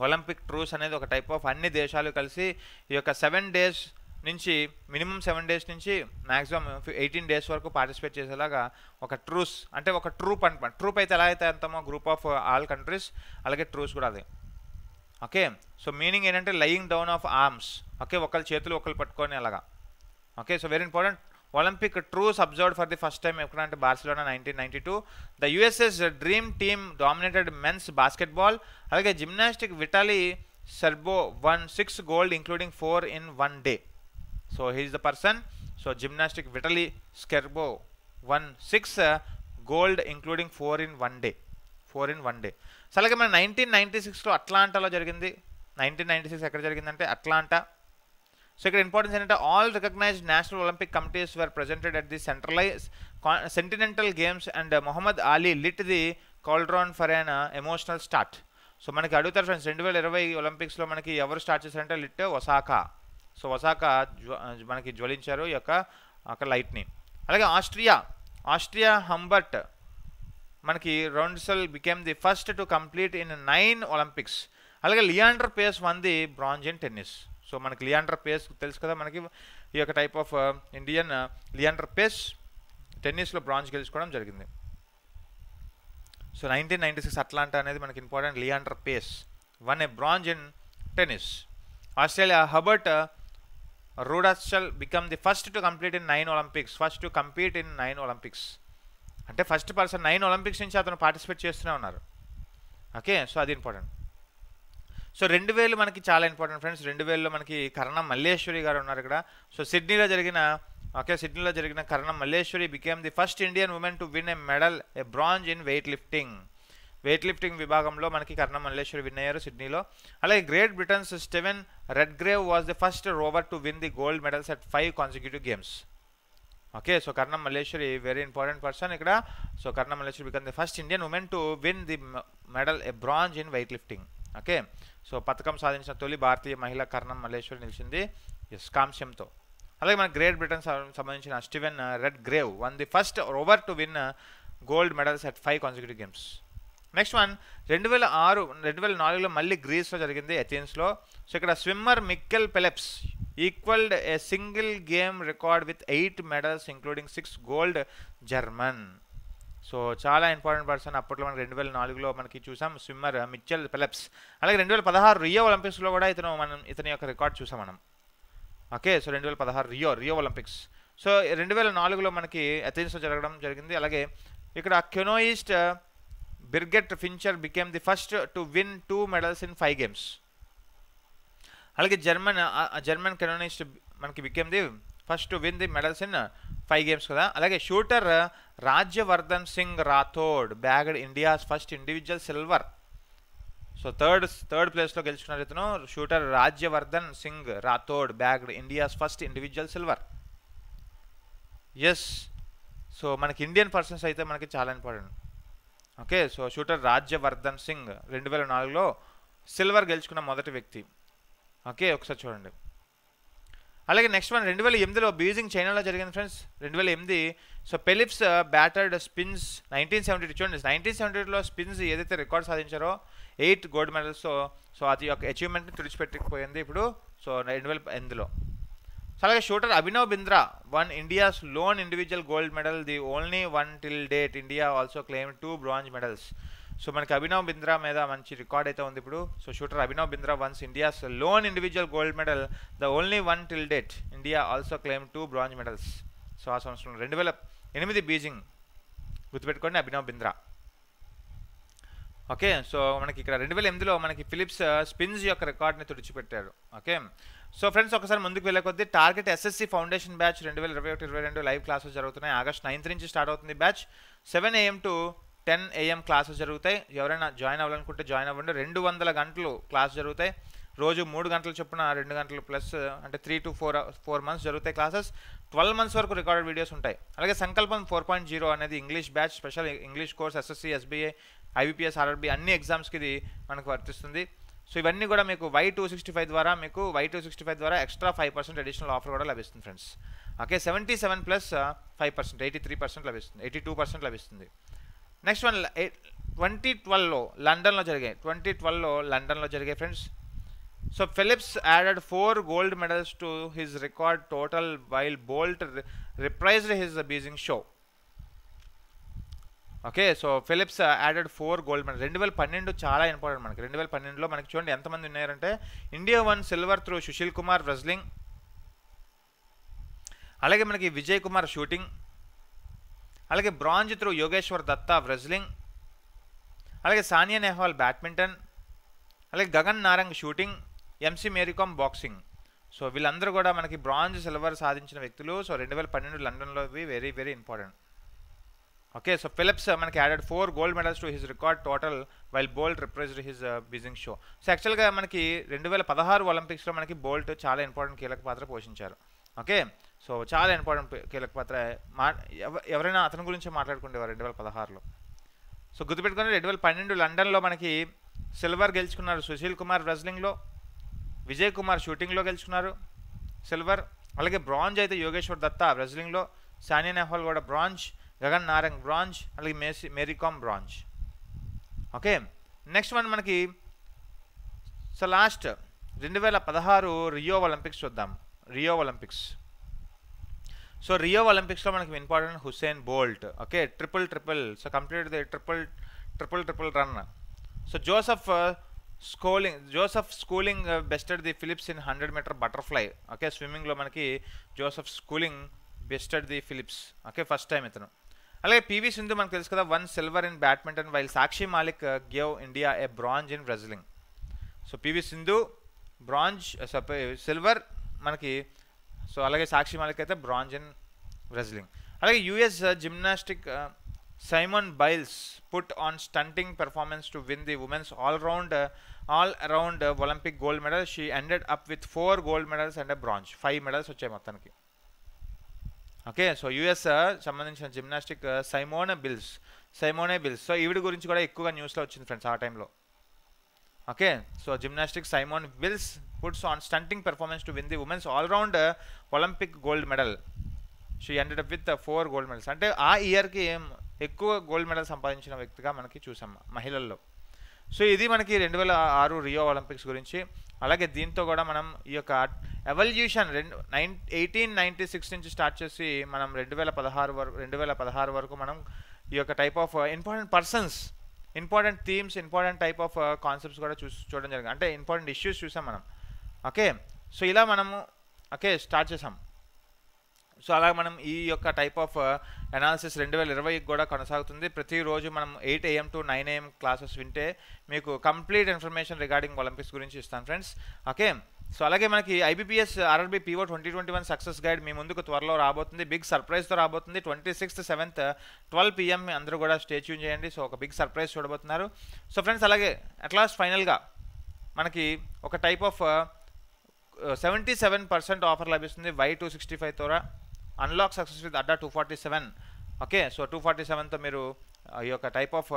ఒలింపిక్ ట్రూస్ అనేది ఒక టైప్ ఆఫ్ అన్ని దేశాలు కలిసి ఈ యొక్క సెవెన్ డేస్ నుంచి మినిమం సెవెన్ డేస్ నుంచి మ్యాక్సిమం ఎయిటీన్ డేస్ వరకు పార్టిసిపేట్ చేసేలాగా ఒక ట్రూస్ అంటే ఒక ట్రూప్ అంటే ట్రూప్ అయితే ఎలా అయితే అంతమో గ్రూప్ ఆఫ్ ఆల్ కంట్రీస్ అలాగే ట్రూస్ కూడా అదే ఓకే సో మీనింగ్ ఏంటంటే lying down of arms okay ఒకళ్ళ చేతులు ఒకళ్ళు పట్టుకొని అలాగా okay so very important Olympic truce observed for the first time ఎక్కడంటే Barcelona nineteen ninety two the US's dream team dominated men's basketball అలాగే gymnastic Vitaly Scherbo won six gold including four in one day so he's the person so gymnastic Vitaly స్కెర్బో one six gold including four in one day four in one day so అలాగే మన nineteen ninety సిక్స్లో అట్లాంటాలో జరిగింది nineteen ninety six ఎక్కడ జరిగిందంటే Atlanta so ఇక్కడ importance ఏంటంటే all recognised national Olympic committees were presented at the centralise centennial games and Muhammad Ali lit the cauldron for an emotional start so మనకి అడుగుతారు friends రెండు వేల ఇరవై ఒలింపిక్స్లో మనకి ఎవరు స్టార్ట్ చేశారంటే లిట్ ఒసాకా సో ఒసాకా జ్వ మనకి జ్వలించారు ఈ యొక్క ఒక లైట్ని అలాగే ఆస్ట్రియా ఆస్ట్రియా హంబర్ట్ మనకి Raudaschl became the first to complete in nine Olympics అలాగే Leander Paes won the bronze in tennis so మనకి లియాండర్ పేస్ తెలుసు కదా మనకి ఈ యొక్క type of Indian Leander Paes టెన్నిస్లో బ్రాంజ్ గెలుచుకోవడం జరిగింది so nineteen ninety six Atlanta అనేది మనకి important Leander Paes won a bronze in tennis Australia Hubert Raudaschl become the first to complete in nine Olympics first to complete in nine Olympics అంటే first person nine Olympics నుంచి అతను participate చేస్తూనే ఉన్నారు okay so అది important so రెండు వేలు మనకి చాలా ఇంపార్టెంట్ ఫ్రెండ్స్ రెండు వేలలో మనకి కరణం మల్లేశ్వరి గారు ఉన్నారు ఇక్కడ సో సిడ్నీలో జరిగిన ఓకే సిడ్నీలో జరిగిన Karnam Malleswari became the first Indian women to win a medal a bronze in weight lifting weight lifting విభాగంలో మనకి కర్ణ మల్లేశ్వరి విన్ అయ్యారు సిడ్నీలో అలాగే Great Britain's Steven Redgrave was the first rower to win the gold medals at five consecutive games okay so Karnam Malleswari very important person ఇక్కడ so Karnam Malleswari become the first Indian women to win the medal a bronze in weight lifting okay so పథకం సాధించిన తొలి భారతీయ మహిళా కర్ణం మల్లేశ్వరి నిలిచింది yes కాంశ్యంతో అలాగే మన Great Britain సంబంధించిన Steven Redgrave won the first over to win gold medals at five consecutive games next one రెండు వేల ఆరు రెండు వేల నాలుగులో మళ్ళీ గ్రీస్లో జరిగింది ఎథెన్స్లో సో ఇక్కడ swimmer Michael Phelps equalled a single game record with eight medals including six gold German so చాలా ఇంపార్టెంట్ పర్సన్ అప్పట్లో మనం రెండు వేల నాలుగులో మనకి చూసాం స్విమ్మర్ మిచ్చల్ పెలెప్స్ అలాగే రెండు వేల పదహారు రియో ఒలింపిక్స్లో కూడా ఇతను మనం ఇతని యొక్క రికార్డ్ చూసాం మనం ఓకే సో రెండు వేల పదహారు రియో రియో ఒలింపిక్స్ సో రెండు వేల నాలుగులో మనకి అథెన్స్లో జరగడం జరిగింది అలాగే ఇక్కడ canoeist Birgit Fischer became the first to win two medals in five games అలాగే జర్మన్ జర్మన్ కెనోనిస్ట్ మనకి became the first to win the medals in five games కదా అలాగే shooter Rajyavardhan Singh Rathore bagged India's first individual silver so third third ప్లేస్లో గెలుచుకున్నారు ఇతను shooter Rajyavardhan Singh Rathore bagged India's first individual silver yes so మనకి Indian persons అయితే మనకి చాలా important okay so shooter Rajyavardhan Singh రెండు వేల నాలుగులో సిల్వర్ గెలుచుకున్న మొదటి వ్యక్తి ఓకే ఒకసారి చూడండి అలాగే నెక్స్ట్ వన్ రెండు వేల ఎనిమిదిలో బీజింగ్ చైనాలో జరిగింది ఫ్రెండ్స్ రెండు వేల ఎనిమిది so Phelps battered Spitz nineteen seventy two చూడండి నైన్టీన్ సెవెంటీ టూలో స్పిన్స్ ఏదైతే రికార్డ్ సాధించారో ఎయిట్ గోల్డ్ మెడల్స్తో సో అది యొక్క అచీవ్మెంట్ని తుడిచిపెట్టకపోయింది ఇప్పుడు సో రెండు వేల ఎనిమిదిలో అలాగే shooter Abhinav Bindra won India's lone individual gold medal the only one till date India also claim two bronze medals so మనకి అభినవ్ బింద్రా మీద మంచి రికార్డ్ అయితే ఉంది ఇప్పుడు so shooter Abhinav Bindra once India's lone individual gold medal the only one till date India also claim two bronze medals so ఆ సంవత్సరం రెండు వేల ఎనిమిది బీజింగ్ గుర్తుపెట్టుకోండి అభినవ్ బింద్రా ఓకే సో మనకి ఇక్కడ రెండు వేల ఎనిమిదిలో మనకి ఫిలిప్స్ స్పిన్స్ యొక్క రికార్డ్ని తుడిచిపెట్టారు ఓకే సో ఫ్రెండ్స్ ఒకసారి ముందుకు వెళ్ళే కొద్దీ టార్గెట్ ఎస్ఎస్సి ఫౌండేషన్ బ్యాచ్ రెండు వేల ఇరవై ఒకటి ఇరవై రెండు లైవ్ క్లాసెస్ జరుగుతున్నాయి ఆగస్ట్ నైన్త్ నుంచి స్టార్ట్ అవుతుంది batch seven AM to ten AM classes జరుగుతాయి ఎవరైనా జాయిన్ అవ్వాలనుకుంటే జాయిన్ అవ్వండి రెండు వందల గంటలు క్లాస్ జరుగుతాయి రోజు మూడు గంటల చొప్పున రెండు గంటలు ప్లస్ అంటే three to four four months జరుగుతాయి క్లాసెస్ ట్వెల్వ్ మంత్స్ వరకు రికార్డెడ్ వీడియోస్ ఉంటాయి అలాగే సంకల్పం ఫోర్ పాయింట్ జీరో అనేది English batch special English course SSC SBI IBPS RRB అన్ని ఎగ్జామ్స్కి ఇది మనకు వర్తిస్తుంది సో ఇవన్నీ కూడా మీకు వై టూ సిక్స్టీ ఫైవ్ ద్వారా మీకు వై టూ సిక్స్టీ ఫైవ్ ద్వారా extra five percent additional offer కూడా లభిస్తుంది friends okay seventy seven plus five percent eighty three percent లభిస్తుంది ఎయిటీ టూ పర్సెంట్ లభిస్తుంది నెక్స్ట్ వన్ ట్వంటీ ట్వెల్వ్లో లండన్లో జరిగాయి ట్వంటీ ట్వెల్వ్లో లండన్లో జరిగాయి friends so Phelps added four gold medals to his record total while Bolt reprised his Beijing show okay so Phelps added four gold medal రెండు వేల పన్నెండు చాలా ఇంపార్టెంట్ మనకి రెండు వేల పన్నెండులో మనకి చూడండి ఎంతమంది ఉన్నారంటే India one silver through Sushil Kumar wrestling అలాగే మనకి విజయ్ కుమార్ షూటింగ్ అలాగే bronze through Yogeshwar Dutta wrestling అలాగే సానియా నెహ్వాల్ బ్యాడ్మింటన్ అలాగే Gagan Narang shooting MC Mary Kom boxing so వీళ్ళందరూ కూడా మనకి బ్రాంజ్ సిల్వర్ సాధించిన వ్యక్తులు సో రెండు వేల పన్నెండు లండన్లో very very important okay so Phelps మనకి added four gold medals to his record total while Bolt repressed his Beijing show so యాక్చువల్గా మనకి రెండు వేల పదహారు ఒలింపిక్స్లో మనకి బోల్ట్ చాలా ఇంపార్టెంట్ కీలక పాత్ర పోషించారు ఓకే సో చాలా ఇంపార్టెంట్ కీలక పాత్ర మా ఎవరైనా అతని గురించి మాట్లాడుకుండేవారు రెండు వేల పదహారులో సో గుర్తుపెట్టుకుని రెండు వేల పన్నెండు లండన్లో మనకి సిల్వర్ గెలుచుకున్నారు సుశీల్ కుమార్ రెజ్లింగ్లో విజయ్ కుమార్ షూటింగ్లో గెలుచుకున్నారు సిల్వర్ అలాగే బ్రాంజ్ అయితే యోగేశ్వర్ దత్తా రెజ్లింగ్లో సానియా నెహ్వాల్ కూడా బ్రాంజ్ గంగ నారంగ్ బ్రాంచ్ అలాగే మెరికం బ్రాంచ్ ఓకే నెక్స్ట్ వన్ మనకి సో లాస్ట్ 2016 రియో ఒలింపిక్స్ చూద్దాం Rio Olympics so Rio Olympics లో మనకి important Usain Bolt okay triple triple so completed the triple triple triple run so Joseph schooling Joseph schooling busted the Philips in 100 metre butterfly okay swimming లో మనకి Joseph schooling busted the Philips okay first time ఇతను అలాగే PV Sindhu మనకు తెలుసు కదా 1 silver in badminton while Sakshi Malik give India a bronze in wrestling so PV Sindhu bronze సపాయిల్ silver మనకి so అలాగే సాక్షి మాలిక్ అయితే బ్రాంజ్ ఇన్ రెజలింగ్ అలాగే US gymnastic Simone Biles put on stunting performance to win the women's all round all around Olympic gold medal she ended up with 4 gold medals and a bronze 5 medals వచ్చాయి మాత్రంకి okay so US సంబంధించిన gymnastic Simone Biles Simone Biles so ఈవిడ గురించి కూడా ఎక్కువగా న్యూస్లో వచ్చింది friends ఆ టైంలో okay so gymnastic Simone Biles puts on stunting performance to win the women's all round Olympic gold medal she ended up with four gold medals అంటే ఆ ఇయర్కి ఎక్కువ గోల్డ్ మెడల్ సంపాదించిన వ్యక్తిగా మనకి చూసాం మహిళల్లో సో ఇది మనకి రెండు వేల ఆరు రియో ఒలింపిక్స్ గురించి అలాగే దీంతో కూడా మనం ఈ యొక్క ఎవల్యూషన్ రెండు నైన్ ఎయిటీన్ నైంటీ సిక్స్ నుంచి స్టార్ట్ చేసి మనం రెండు వేల పదహారు వరకు రెండు వేల పదహారు వరకు మనం ఈ యొక్క type of important persons important themes important type of concepts కూడా చూసి చూడడం జరిగింది అంటే ఇంపార్టెంట్ ఇష్యూస్ చూసాం మనం ఓకే సో ఇలా మనము ఓకే స్టార్ట్ చేసాం సో అలాగే మనం ఈ యొక్క టైప్ ఆఫ్ అనాలిసిస్ రెండు వేల ఇరవైకి కూడా కొనసాగుతుంది ప్రతిరోజు మనం eight AM to nine AM classes వింటే మీకు కంప్లీట్ ఇన్ఫర్మేషన్ రిగార్డింగ్ ఒలింపిక్స్ గురించి ఇస్తాను ఫ్రెండ్స్ ఓకే సో అలాగే మనకి IBPS RRB PO twenty twenty one success guide మీ ముందుకు త్వరలో రాబోతుంది బిగ్ సర్ప్రైజ్తో రాబోతుంది twenty sixth seventh twelve PM అందరూ కూడా స్టేచ్యూన్ చేయండి సో ఒక బిగ్ సర్ప్రైజ్ చూడబోతున్నారు సో ఫ్రెండ్స్ అలాగే అట్ లాస్ట్ ఫైనల్గా మనకి ఒక type of seventy seven percent offer లభిస్తుంది వై టూ సిక్స్టీ ఫైవ్ ద్వారా unlock success with Adda two forty seven okay so two forty సెవెన్తో మీరు ఈ యొక్క టైప్ ఆఫ్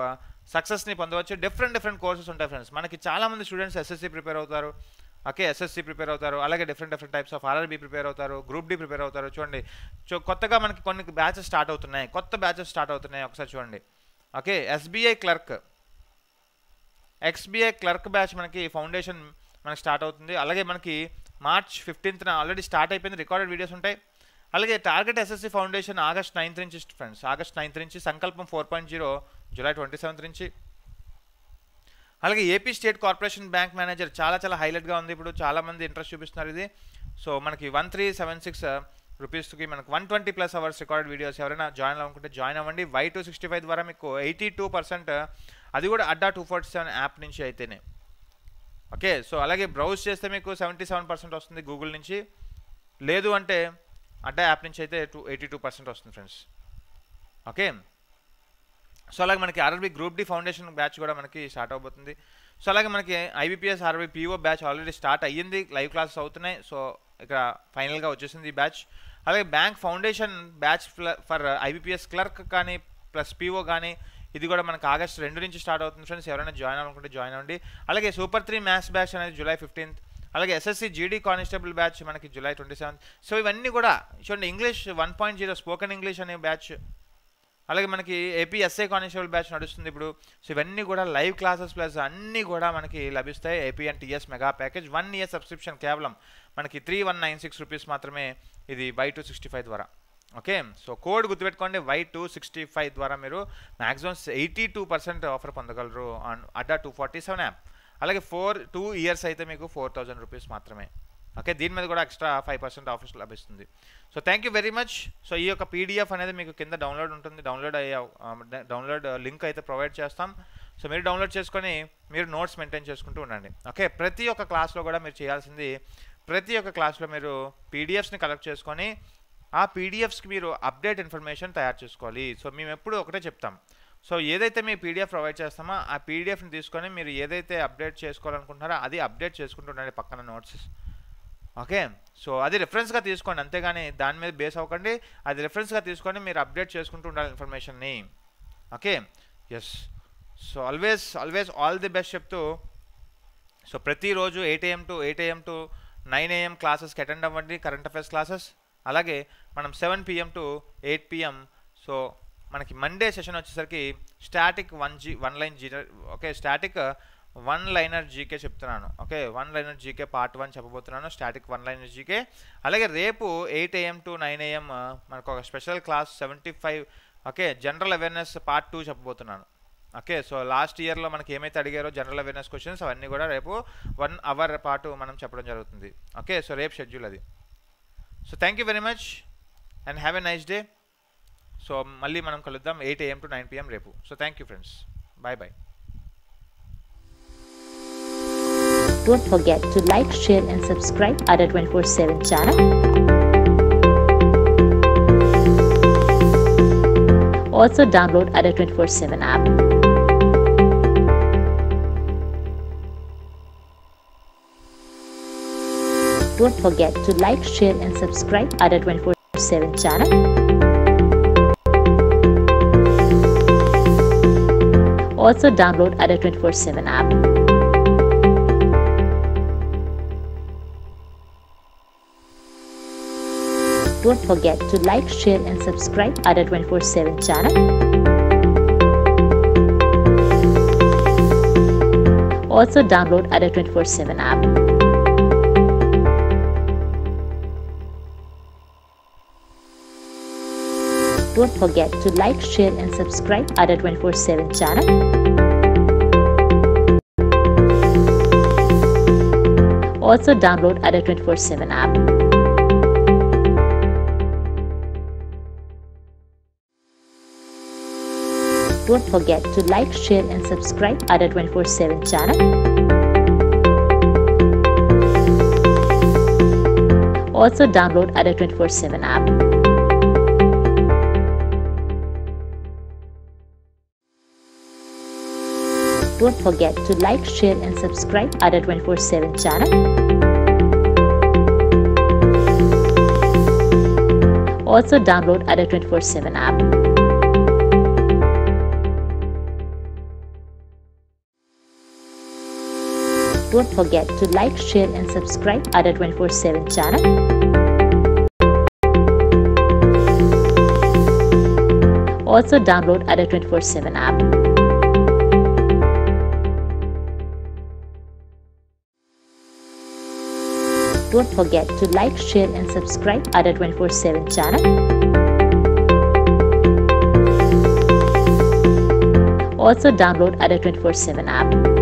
సక్సెస్ని పొందవచ్చు డిఫరెంట్ డిఫరెంట్ కోర్సెస్ ఉంటాయి ఫ్రెండ్స్ మనకి చాలామంది స్టూడెంట్స్ ఎస్ఎస్సీ ప్రిపేర్ అవుతారు ఓకే ఎస్ఎస్సీ ప్రిపేర్ అవుతారు అలాగే different different types of RRB prepare అవుతారు గ్రూప్ డి ప్రిపేర్ అవుతారు చూడండి చో కొత్తగా మనకి కొన్ని బ్యాచెస్ స్టార్ట్ అవుతున్నాయి కొత్త బ్యాచెస్ స్టార్ట్ అవుతున్నాయి ఒకసారి చూడండి okay SBI clerk SBI clerk batch మనకి ఫౌండేషన్ మనకి స్టార్ట్ అవుతుంది అలాగే మనకి మార్చ్ ఫిఫ్టీన్త్న ఆల్రెడీ స్టార్ట్ అయిపోయింది రికార్డెడ్ వీడియోస్ ఉంటాయి అలాగే target SSC foundation August ninth నుంచి ఫ్రెండ్స్ ఆగస్ట్ నైన్త్ నుంచి సంకల్పం four point zero July twenty seventh నుంచి అలాగే AP state corporation bank manager చాలా చాలా హైలైట్గా ఉంది ఇప్పుడు చాలామంది ఇంట్రెస్ట్ చూపిస్తున్నారు ఇది సో మనకి వన్ త్రీ సెవెన్ సిక్స్ రూపీస్కి మనకు one twenty plus hours record videos ఎవరైనా జాయిన్ అవ్వకుంటే జాయిన్ అవ్వండి వై టూ సిక్స్టీ ఫైవ్ ద్వారా మీకు ఎయిటీ టూ పర్సెంట్ అది కూడా Adda two forty seven app నుంచి అయితేనే ఓకే సో అలాగే బ్రౌజ్ చేస్తే మీకు సెవెంటీ సెవెన్ పర్సెంట్ వస్తుంది గూగుల్ నుంచి లేదు అంటే అంటే యాప్ నుంచి అయితే టూ ఎయిటీ టూ పర్సెంట్ వస్తుంది ఫ్రెండ్స్ ఓకే సో అలాగే మనకి RRB group D foundation batch కూడా మనకి స్టార్ట్ అవబోతుంది సో అలాగే మనకి IBPS RRB PO batch already start అయ్యింది లైవ్ క్లాసెస్ అవుతున్నాయి సో ఇక్కడ ఫైనల్గా వచ్చేసింది ఈ బ్యాచ్ అలాగే bank foundation batch for IBPS clerk కానీ ప్లస్ పీఓ కానీ ఇది కూడా మనకు ఆగస్ట్ రెండు నుంచి స్టార్ట్ అవుతుంది ఫ్రెండ్స్ ఎవరైనా జాయిన్ అవ్వాలనుకుంటే జాయిన్ అవ్వండి అలాగే సూపర్ త్రీ మ్యాథ్స్ బ్యాచ్ అనేది జూలై ఫిఫ్టీన్త్ అలాగే ఎస్ఎస్సి జీడీ కానిస్టేబుల్ బ్యాచ్ మనకి జూలై ట్వంటీ సెవెంత్ సో ఇవన్నీ కూడా చూడండి English one point zero spoken English అనే బ్యాచ్ అలాగే మనకి ఏపీఎస్ఏ కానిస్టేబుల్ బ్యాచ్ నడుస్తుంది ఇప్పుడు సో ఇవన్నీ కూడా లైవ్ క్లాసెస్ ప్లస్ అన్నీ కూడా మనకి లభిస్తాయి AP and TS mega package one year subscription కేవలం మనకి three one nine six rupees మాత్రమే ఇది బై టూ సిక్స్టీ ఫైవ్ ద్వారా ఓకే సో కోడ్ గుర్తుపెట్టుకోండి వై టూ సిక్స్టీ ఫైవ్ ద్వారా మీరు maximum eighty two percent offer పొందగలరు Adda two forty seven app అలాగే ఫోర్ టూ ఇయర్స్ అయితే మీకు ఫోర్ థౌజండ్ రూపీస్ మాత్రమే ఓకే దీని మీద కూడా ఎక్స్ట్రా ఫైవ్ పర్సెంట్ ఆఫర్స్ లభిస్తుంది so thank you very much so ఈ యొక్క పీడిఎఫ్ అనేది మీకు కింద డౌన్లోడ్ ఉంటుంది డౌన్లోడ్ అయ్యే డౌన్లోడ్ లింక్ అయితే ప్రొవైడ్ చేస్తాం సో మీరు డౌన్లోడ్ చేసుకొని మీరు నోట్స్ మెయింటైన్ చేసుకుంటూ ఉండండి ఓకే ప్రతి ఒక్క క్లాస్లో కూడా మీరు చేయాల్సింది ప్రతి ఒక్క క్లాస్లో మీరు పీడిఎఫ్స్ని కలెక్ట్ చేసుకొని ఆ పీడిఎఫ్స్కి మీరు అప్డేట్ ఇన్ఫర్మేషన్ తయారు చేసుకోవాలి సో మేము ఎప్పుడు ఒకటే చెప్తాం సో ఏదైతే మీ పీడిఎఫ్ ప్రొవైడ్ చేస్తామో ఆ పీడిఎఫ్ని తీసుకొని మీరు ఏదైతే అప్డేట్ చేసుకోవాలనుకుంటున్నారో అది అప్డేట్ చేసుకుంటుండండి పక్కన నోట్స్ ఓకే సో అది రిఫరెన్స్గా తీసుకోండి అంతేగాని దాని మీద బేస్ అవ్వకండి అది రిఫరెన్స్గా తీసుకొని మీరు అప్డేట్ చేసుకుంటూ ఉండాలి ఇన్ఫర్మేషన్ని okay yes so always always all the best చెప్తూ సో ప్రతిరోజు eight AM to eight AM to nine AM క్లాసెస్కి అటెండ్ అవ్వండి కరెంట్ అఫేర్స్ క్లాసెస్ అలాగే మనం seven PM to eight PM so మనకి మండే సెషన్ వచ్చేసరికి static one G one line G okay static one liner GK చెప్తున్నాను okay one liner GK part one చెప్పబోతున్నాను static one liner GK అలాగే రేపు eight AM to nine AM మనకు ఒక special class seventy five okay general awareness part two చెప్పబోతున్నాను okay so last ఇయర్లో మనకి ఏమైతే అడిగారో జనరల్ అవేర్నెస్ క్వశ్చన్స్ అవన్నీ కూడా రేపు వన్ అవర్ పాటు మనం చెప్పడం జరుగుతుంది ఓకే సో రేపు షెడ్యూల్ అది so thank you very much and have a nice day so మళ్ళీ మనం కలుద్దాం eight AM to nine PM రేపు so thank you friends bye bye Don't forget to like, share and subscribe our 24-7 channel. Also download our 24-7 app. Don't forget to like, share and subscribe our 24-7 channel. also download other 24 7 app. don't forget to like, share and subscribe our 24-7 channel. Also download our 24-7 app. Don't forget to like, share and subscribe our 24-7 channel. also download our 24 7 app. don't forget to like, share and subscribe our 24-7 channel. Also download our 24-7 app. don't forget to like, share and subscribe the 24-7 channel. Also download the 24-7 app. don't forget to like, share and subscribe the 24-7 channel. Also download the 24-7 app. don't forget to like, share and subscribe our 24-7 channel. Also download our 24-7 app.